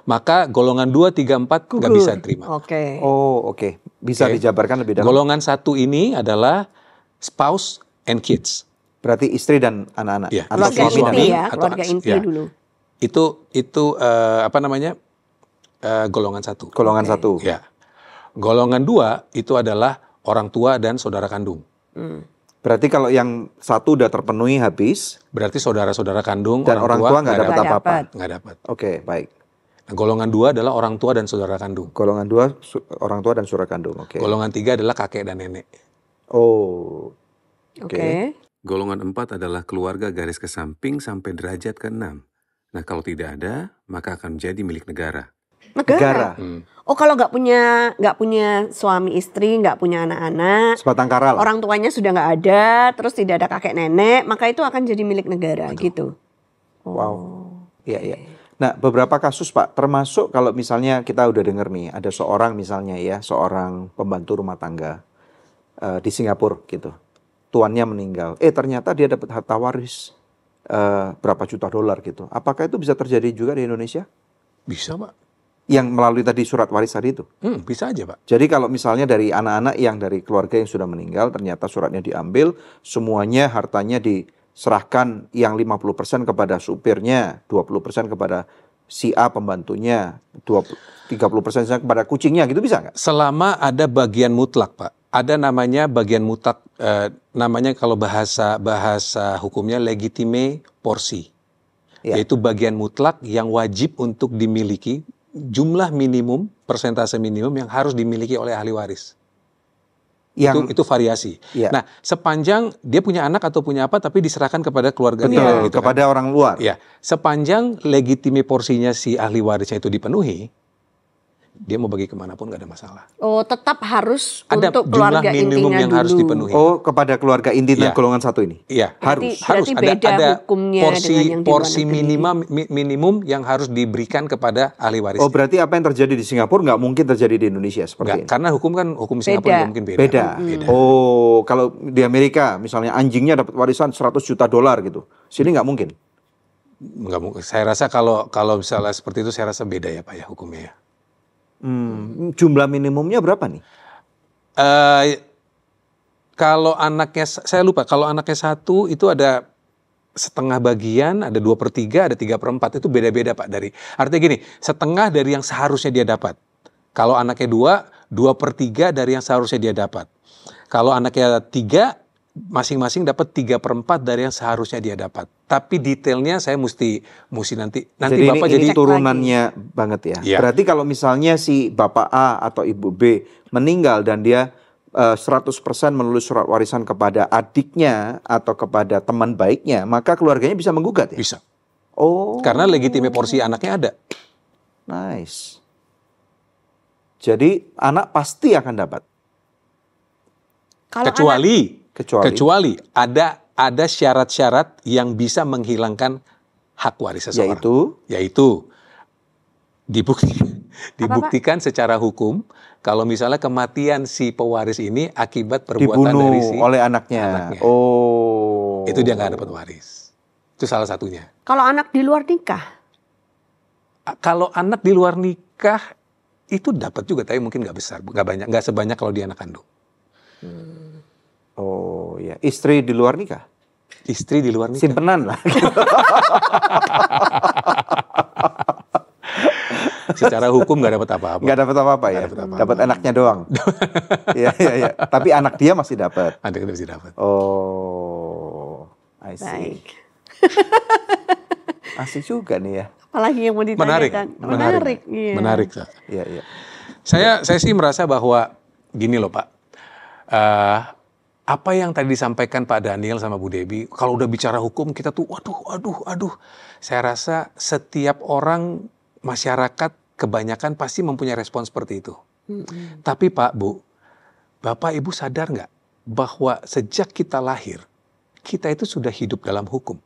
maka golongan 2, 3, 4 nggak bisa terima. Oke. Okay. Oh, oke. Okay. Bisa okay. dijabarkan lebih dalam. Golongan satu ini adalah spouse and kids. Berarti istri dan anak-anak. Ya. Atau keluarga suami inti ya, atau keluarga inti ya. dulu. Itu itu uh, apa namanya? Uh, golongan satu. Golongan okay. satu. Ya. Golongan dua itu adalah orang tua dan saudara kandung. Hmm. Berarti kalau yang satu udah terpenuhi habis, berarti saudara-saudara kandung dan orang tua nggak dapat apa-apa. Nggak dapat. Oke, okay, baik. Nah, golongan dua adalah orang tua dan saudara kandung. Golongan dua orang tua dan saudara kandung. Oke. Okay. Golongan tiga adalah kakek dan nenek. Oh. Oke. Okay. Okay. Golongan empat adalah keluarga garis ke samping sampai derajat ke enam. Nah kalau tidak ada maka akan menjadi milik negara. Negara. negara. Hmm. Oh kalau nggak punya nggak punya suami istri nggak punya anak-anak. Sebatang kara lah. Orang tuanya sudah nggak ada terus tidak ada kakek nenek maka itu akan jadi milik negara Betul. gitu. Wow. Oh, iya iya. Nah, beberapa kasus Pak, termasuk kalau misalnya kita udah dengar nih, ada seorang misalnya ya, seorang pembantu rumah tangga uh, di Singapura gitu. Tuannya meninggal. Eh, ternyata dia dapat harta waris uh, berapa juta dolar gitu. Apakah itu bisa terjadi juga di Indonesia? Bisa, Pak. Yang melalui tadi surat waris tadi itu? Hmm, bisa aja, Pak. Jadi kalau misalnya dari anak-anak yang dari keluarga yang sudah meninggal, ternyata suratnya diambil, semuanya hartanya di serahkan yang 50% kepada supirnya, 20% kepada si A pembantunya, 20, 30% kepada kucingnya gitu bisa nggak? Selama ada bagian mutlak Pak, ada namanya bagian mutlak, eh, namanya kalau bahasa bahasa hukumnya legitime porsi, ya. yaitu bagian mutlak yang wajib untuk dimiliki jumlah minimum, persentase minimum yang harus dimiliki oleh ahli waris yang itu, itu variasi. Iya. Nah, sepanjang dia punya anak atau punya apa tapi diserahkan kepada keluarganya. gitu kan? kepada kan. orang luar. Ya, sepanjang legitimi porsinya si ahli warisnya itu dipenuhi, dia mau bagi kemanapun gak ada masalah. Oh, tetap harus ada untuk keluarga jumlah minimum yang harus dipenuhi. Oh, kepada keluarga inti dan ya. golongan satu ini. Iya, harus berarti, harus berarti ada ada porsi yang porsi minimum minimum yang harus diberikan kepada ahli waris. Oh, berarti apa yang terjadi di Singapura nggak mungkin terjadi di Indonesia seperti nggak, ini. Karena hukum kan hukum Singapura beda. mungkin beda. Beda. Hmm. Oh, kalau di Amerika misalnya anjingnya dapat warisan 100 juta dolar gitu. Sini nggak mungkin Enggak, mungkin. Saya rasa kalau kalau misalnya seperti itu, saya rasa beda ya pak ya hukumnya. Ya. Hmm, jumlah minimumnya berapa nih? Uh, kalau anaknya saya lupa kalau anaknya satu itu ada setengah bagian ada dua per tiga ada tiga per empat itu beda-beda pak dari artinya gini setengah dari yang seharusnya dia dapat kalau anaknya dua dua per tiga dari yang seharusnya dia dapat kalau anaknya tiga masing-masing dapat tiga perempat dari yang seharusnya dia dapat. Tapi detailnya saya mesti mesti nanti nanti jadi Bapak ini, jadi ini turunannya lagi. banget ya. ya. Berarti kalau misalnya si Bapak A atau Ibu B meninggal dan dia uh, eh, 100% menulis surat warisan kepada adiknya atau kepada teman baiknya, maka keluarganya bisa menggugat ya? Bisa. Oh. Karena legitime porsi anaknya ada. Nice. Jadi anak pasti akan dapat. Kalau Kecuali kecuali, kecuali ada ada syarat-syarat yang bisa menghilangkan hak waris seseorang. Yaitu, yaitu dibukti, dibuktikan Apa, secara hukum kalau misalnya kematian si pewaris ini akibat perbuatan Dibunuh dari si oleh anaknya. anaknya. Oh, itu dia nggak dapat waris. Itu salah satunya. Kalau anak di luar nikah? Kalau anak di luar nikah itu dapat juga, tapi mungkin nggak besar, nggak banyak, nggak sebanyak kalau dia anak kandung. Hmm. Oh ya, istri di luar nikah? Istri di luar nikah. Simpenan lah. Secara hukum nggak dapat apa-apa. Nggak dapat apa-apa ya. Dapat anaknya doang. Iya iya iya. Tapi anak dia masih dapat. Anak dia masih dapat. Oh, I see. Baik. Asik juga nih ya. Apalagi yang mau ditanyakan. Menarik. Menarik. Menarik. Iya. Menarik. Iya Ya. Saya saya sih merasa bahwa gini loh Pak. Uh, apa yang tadi disampaikan Pak Daniel sama Bu Debi, kalau udah bicara hukum kita tuh waduh, aduh, aduh. Saya rasa setiap orang masyarakat kebanyakan pasti mempunyai respon seperti itu. hmm Tapi Pak Bu, Bapak Ibu sadar nggak bahwa sejak kita lahir kita itu sudah hidup dalam hukum.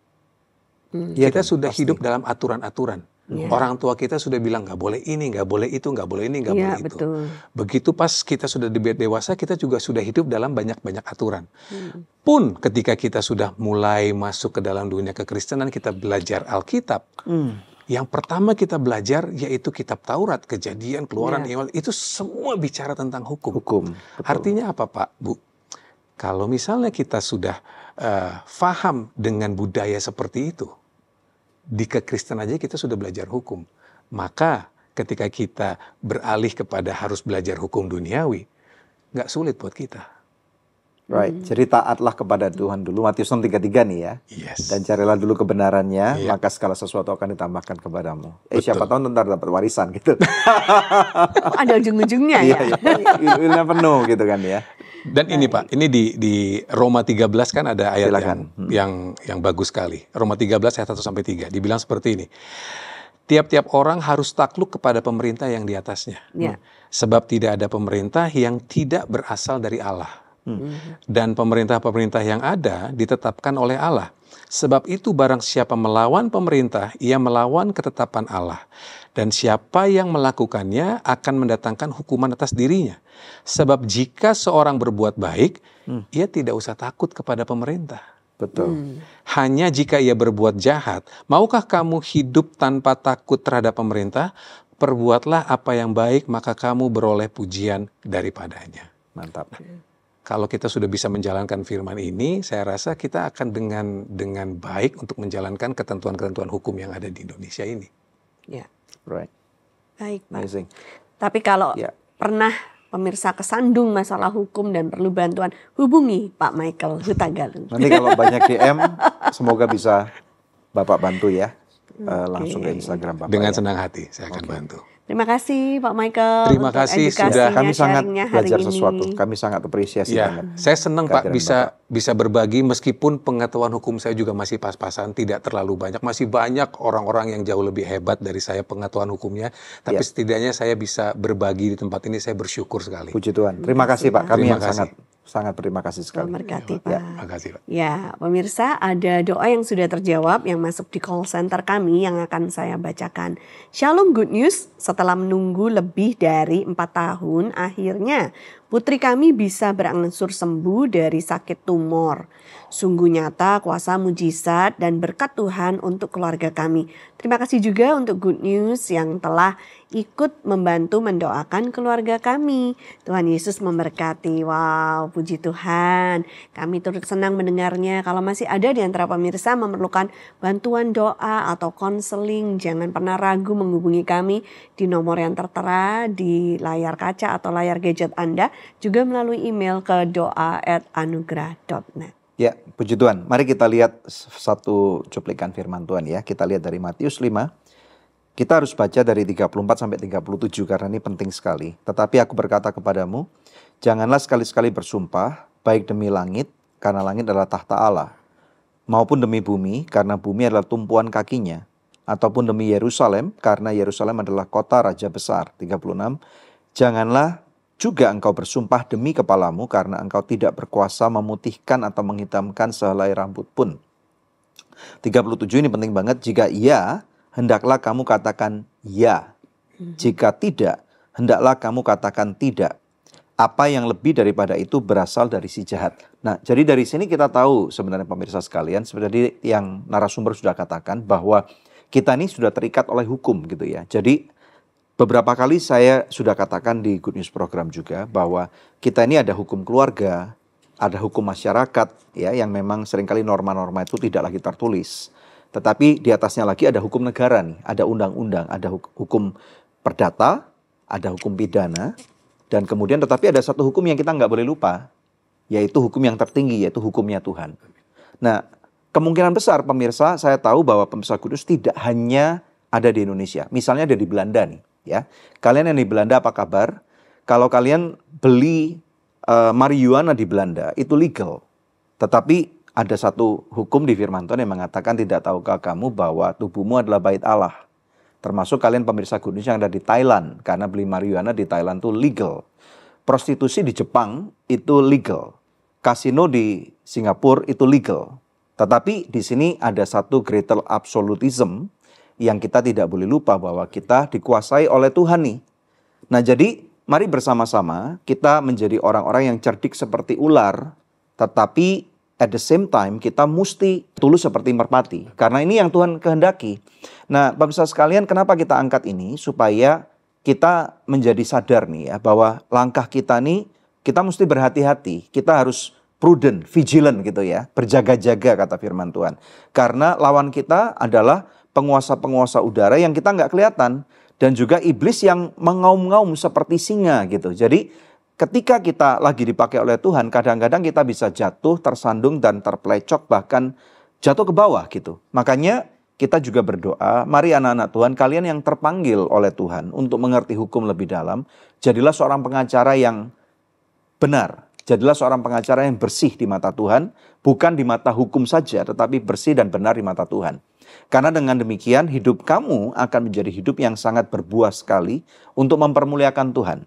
Hmm. kita ya, sudah pasti. hidup dalam aturan-aturan. Yeah. Orang tua kita sudah bilang nggak boleh ini, nggak boleh itu, nggak boleh ini, nggak yeah, boleh itu. Betul. Begitu pas kita sudah dewasa, kita juga sudah hidup dalam banyak-banyak aturan. Mm. Pun ketika kita sudah mulai masuk ke dalam dunia kekristenan, kita belajar Alkitab. Mm. Yang pertama kita belajar yaitu kitab Taurat, Kejadian, Keluaran, yeah. Iya. Iwal, itu semua bicara tentang hukum. Hukum. Betul. Artinya apa, Pak, Bu? Kalau misalnya kita sudah uh, faham dengan budaya seperti itu, di Kristen aja kita sudah belajar hukum. Maka ketika kita beralih kepada harus belajar hukum duniawi, nggak sulit buat kita. Right, mm-hmm. jadi taatlah kepada Tuhan dulu. Matius 6:33 nih ya. Yes. Dan carilah dulu kebenarannya, yeah. maka segala sesuatu akan ditambahkan kepadamu. Eh Betul. siapa tahu nanti dapat warisan gitu. oh, ada ujung-ujungnya ya. Iya, iya. penuh gitu kan ya. Dan ini Pak, ini di di Roma 13 kan ada ayat Silakan. yang, hmm. yang yang bagus sekali. Roma 13 ayat 1 sampai 3 dibilang seperti ini. Tiap-tiap orang harus takluk kepada pemerintah yang di atasnya. Yeah. Hmm. Sebab tidak ada pemerintah yang tidak berasal dari Allah Hmm. Mhm. Dan pemerintah-pemerintah yang ada ditetapkan oleh Allah. Sebab itu barang siapa melawan pemerintah, ia melawan ketetapan Allah. Dan siapa yang melakukannya akan mendatangkan hukuman atas dirinya. Sebab jika seorang berbuat baik, hmm. ia tidak usah takut kepada pemerintah. Betul. Hmm. Hanya jika ia berbuat jahat, maukah kamu hidup tanpa takut terhadap pemerintah? Perbuatlah apa yang baik, maka kamu beroleh pujian daripadanya. Mantap kalau kita sudah bisa menjalankan firman ini, saya rasa kita akan dengan dengan baik untuk menjalankan ketentuan-ketentuan hukum yang ada di Indonesia ini. Ya. Yeah. Right. Baik, Pak. Amazing. Tapi kalau yeah. pernah pemirsa kesandung masalah hukum dan perlu bantuan, hubungi Pak Michael Hutagalung. Nanti kalau banyak DM, semoga bisa Bapak bantu ya. Okay. Eh, langsung ke Instagram Bapak. Dengan ya. senang hati, saya akan okay. bantu. Terima kasih Pak Michael. Terima kasih sudah kami sangat belajar ini. sesuatu. Kami sangat apresiasi ya. Saya senang Pak bisa Bapak. bisa berbagi meskipun pengetahuan hukum saya juga masih pas-pasan, tidak terlalu banyak. Masih banyak orang-orang yang jauh lebih hebat dari saya pengetahuan hukumnya, tapi ya. setidaknya saya bisa berbagi di tempat ini saya bersyukur sekali. Puji Tuhan. Terima kasih Pak. Kami Terima yang sangat Sangat terima kasih sekali. Berkati, ya. Terima kasih, Pak. Ya, pemirsa, ada doa yang sudah terjawab yang masuk di call center kami yang akan saya bacakan. Shalom Good News, setelah menunggu lebih dari 4 tahun, akhirnya Putri kami bisa berangsur sembuh dari sakit tumor. Sungguh nyata kuasa mujizat dan berkat Tuhan untuk keluarga kami. Terima kasih juga untuk Good News yang telah ikut membantu mendoakan keluarga kami. Tuhan Yesus memberkati. Wow, puji Tuhan. Kami turut senang mendengarnya. Kalau masih ada di antara pemirsa memerlukan bantuan doa atau konseling, jangan pernah ragu menghubungi kami di nomor yang tertera di layar kaca atau layar gadget Anda juga melalui email ke doa@anugrah.net. Ya, puji Tuhan. Mari kita lihat satu cuplikan firman Tuhan ya. Kita lihat dari Matius 5. Kita harus baca dari 34 sampai 37 karena ini penting sekali. Tetapi aku berkata kepadamu, janganlah sekali-sekali bersumpah, baik demi langit, karena langit adalah tahta Allah, maupun demi bumi, karena bumi adalah tumpuan kakinya, ataupun demi Yerusalem, karena Yerusalem adalah kota raja besar. 36. Janganlah juga engkau bersumpah demi kepalamu karena engkau tidak berkuasa memutihkan atau menghitamkan sehelai rambut pun. 37 ini penting banget. Jika iya, hendaklah kamu katakan ya. Mhm. Jika tidak, hendaklah kamu katakan tidak. Apa yang lebih daripada itu berasal dari si jahat. Nah, jadi dari sini kita tahu sebenarnya pemirsa sekalian, seperti yang narasumber sudah katakan bahwa kita ini sudah terikat oleh hukum gitu ya. Jadi Beberapa kali saya sudah katakan di Good News Program juga bahwa kita ini ada hukum keluarga, ada hukum masyarakat ya yang memang seringkali norma-norma itu tidak lagi tertulis. Tetapi di atasnya lagi ada hukum negara nih, ada undang-undang, ada hukum perdata, ada hukum pidana, dan kemudian tetapi ada satu hukum yang kita nggak boleh lupa, yaitu hukum yang tertinggi, yaitu hukumnya Tuhan. Nah, kemungkinan besar pemirsa saya tahu bahwa pemirsa kudus tidak hanya ada di Indonesia, misalnya ada di Belanda nih ya. Kalian yang di Belanda apa kabar? Kalau kalian beli uh, marijuana di Belanda itu legal. Tetapi ada satu hukum di firman Tuhan yang mengatakan tidak tahukah kamu bahwa tubuhmu adalah bait Allah. Termasuk kalian pemirsa kudus yang ada di Thailand karena beli marijuana di Thailand itu legal. Prostitusi di Jepang itu legal. Kasino di Singapura itu legal. Tetapi di sini ada satu greater absolutism yang kita tidak boleh lupa bahwa kita dikuasai oleh Tuhan nih. Nah, jadi mari bersama-sama kita menjadi orang-orang yang cerdik seperti ular, tetapi at the same time kita mesti tulus seperti merpati karena ini yang Tuhan kehendaki. Nah, bangsa sekalian, kenapa kita angkat ini supaya kita menjadi sadar nih ya bahwa langkah kita nih kita mesti berhati-hati. Kita harus prudent, vigilant gitu ya, berjaga-jaga kata firman Tuhan. Karena lawan kita adalah penguasa-penguasa udara yang kita nggak kelihatan dan juga iblis yang mengaum-ngaum seperti singa gitu. Jadi ketika kita lagi dipakai oleh Tuhan, kadang-kadang kita bisa jatuh, tersandung dan terplecok bahkan jatuh ke bawah gitu. Makanya kita juga berdoa, mari anak-anak Tuhan, kalian yang terpanggil oleh Tuhan untuk mengerti hukum lebih dalam, jadilah seorang pengacara yang benar, jadilah seorang pengacara yang bersih di mata Tuhan, bukan di mata hukum saja, tetapi bersih dan benar di mata Tuhan. Karena dengan demikian, hidup kamu akan menjadi hidup yang sangat berbuah sekali untuk mempermuliakan Tuhan.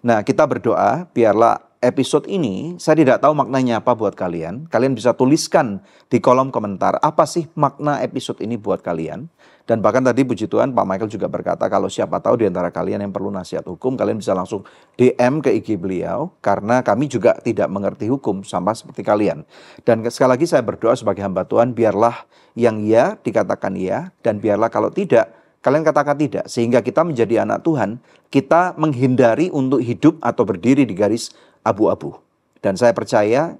Nah, kita berdoa, biarlah episode ini, saya tidak tahu maknanya apa buat kalian. Kalian bisa tuliskan di kolom komentar apa sih makna episode ini buat kalian. Dan bahkan tadi puji Tuhan Pak Michael juga berkata kalau siapa tahu di antara kalian yang perlu nasihat hukum, kalian bisa langsung DM ke IG beliau karena kami juga tidak mengerti hukum sama seperti kalian. Dan sekali lagi saya berdoa sebagai hamba Tuhan biarlah yang ya dikatakan ya dan biarlah kalau tidak Kalian katakan tidak, sehingga kita menjadi anak Tuhan, kita menghindari untuk hidup atau berdiri di garis abu-abu. Dan saya percaya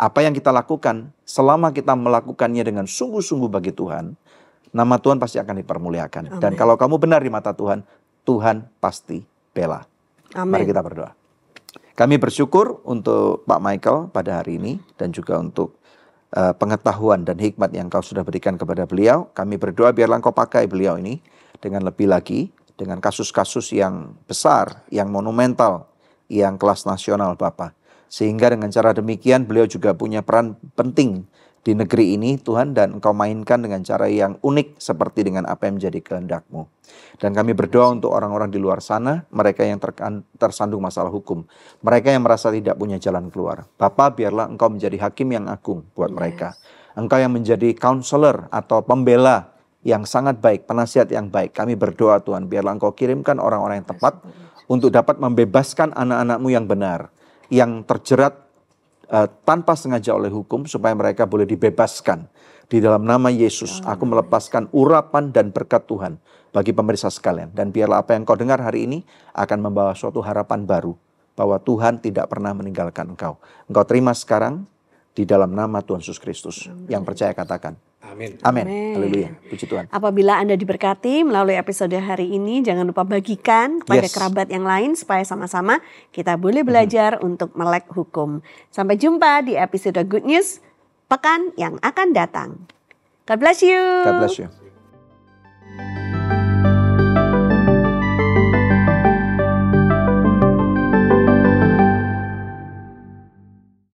apa yang kita lakukan selama kita melakukannya dengan sungguh-sungguh bagi Tuhan, nama Tuhan pasti akan dipermuliakan. Amin. Dan kalau kamu benar di mata Tuhan, Tuhan pasti bela. Amin. Mari kita berdoa. Kami bersyukur untuk Pak Michael pada hari ini dan juga untuk uh, pengetahuan dan hikmat yang kau sudah berikan kepada beliau. Kami berdoa biarlah kau pakai beliau ini dengan lebih lagi dengan kasus-kasus yang besar, yang monumental yang kelas nasional Bapak. Sehingga dengan cara demikian beliau juga punya peran penting di negeri ini Tuhan dan engkau mainkan dengan cara yang unik seperti dengan apa yang menjadi kehendakmu. Dan kami berdoa untuk orang-orang di luar sana, mereka yang tersandung masalah hukum, mereka yang merasa tidak punya jalan keluar. bapak biarlah engkau menjadi hakim yang agung buat mereka. Engkau yang menjadi counselor atau pembela yang sangat baik, penasihat yang baik. Kami berdoa Tuhan, biarlah engkau kirimkan orang-orang yang tepat, untuk dapat membebaskan anak-anakmu yang benar, yang terjerat uh, tanpa sengaja oleh hukum, supaya mereka boleh dibebaskan. Di dalam nama Yesus, ya aku melepaskan urapan dan berkat Tuhan bagi pemeriksa sekalian. Dan biarlah apa yang kau dengar hari ini akan membawa suatu harapan baru. Bahwa Tuhan tidak pernah meninggalkan engkau. Engkau terima sekarang di dalam nama Tuhan Yesus Kristus. Yang percaya katakan, Amin. Amin. Amin. Puji Tuhan. Apabila Anda diberkati melalui episode hari ini, jangan lupa bagikan kepada yes. kerabat yang lain supaya sama-sama kita boleh belajar hmm. untuk melek hukum. Sampai jumpa di episode Good News pekan yang akan datang. God bless you. God bless you.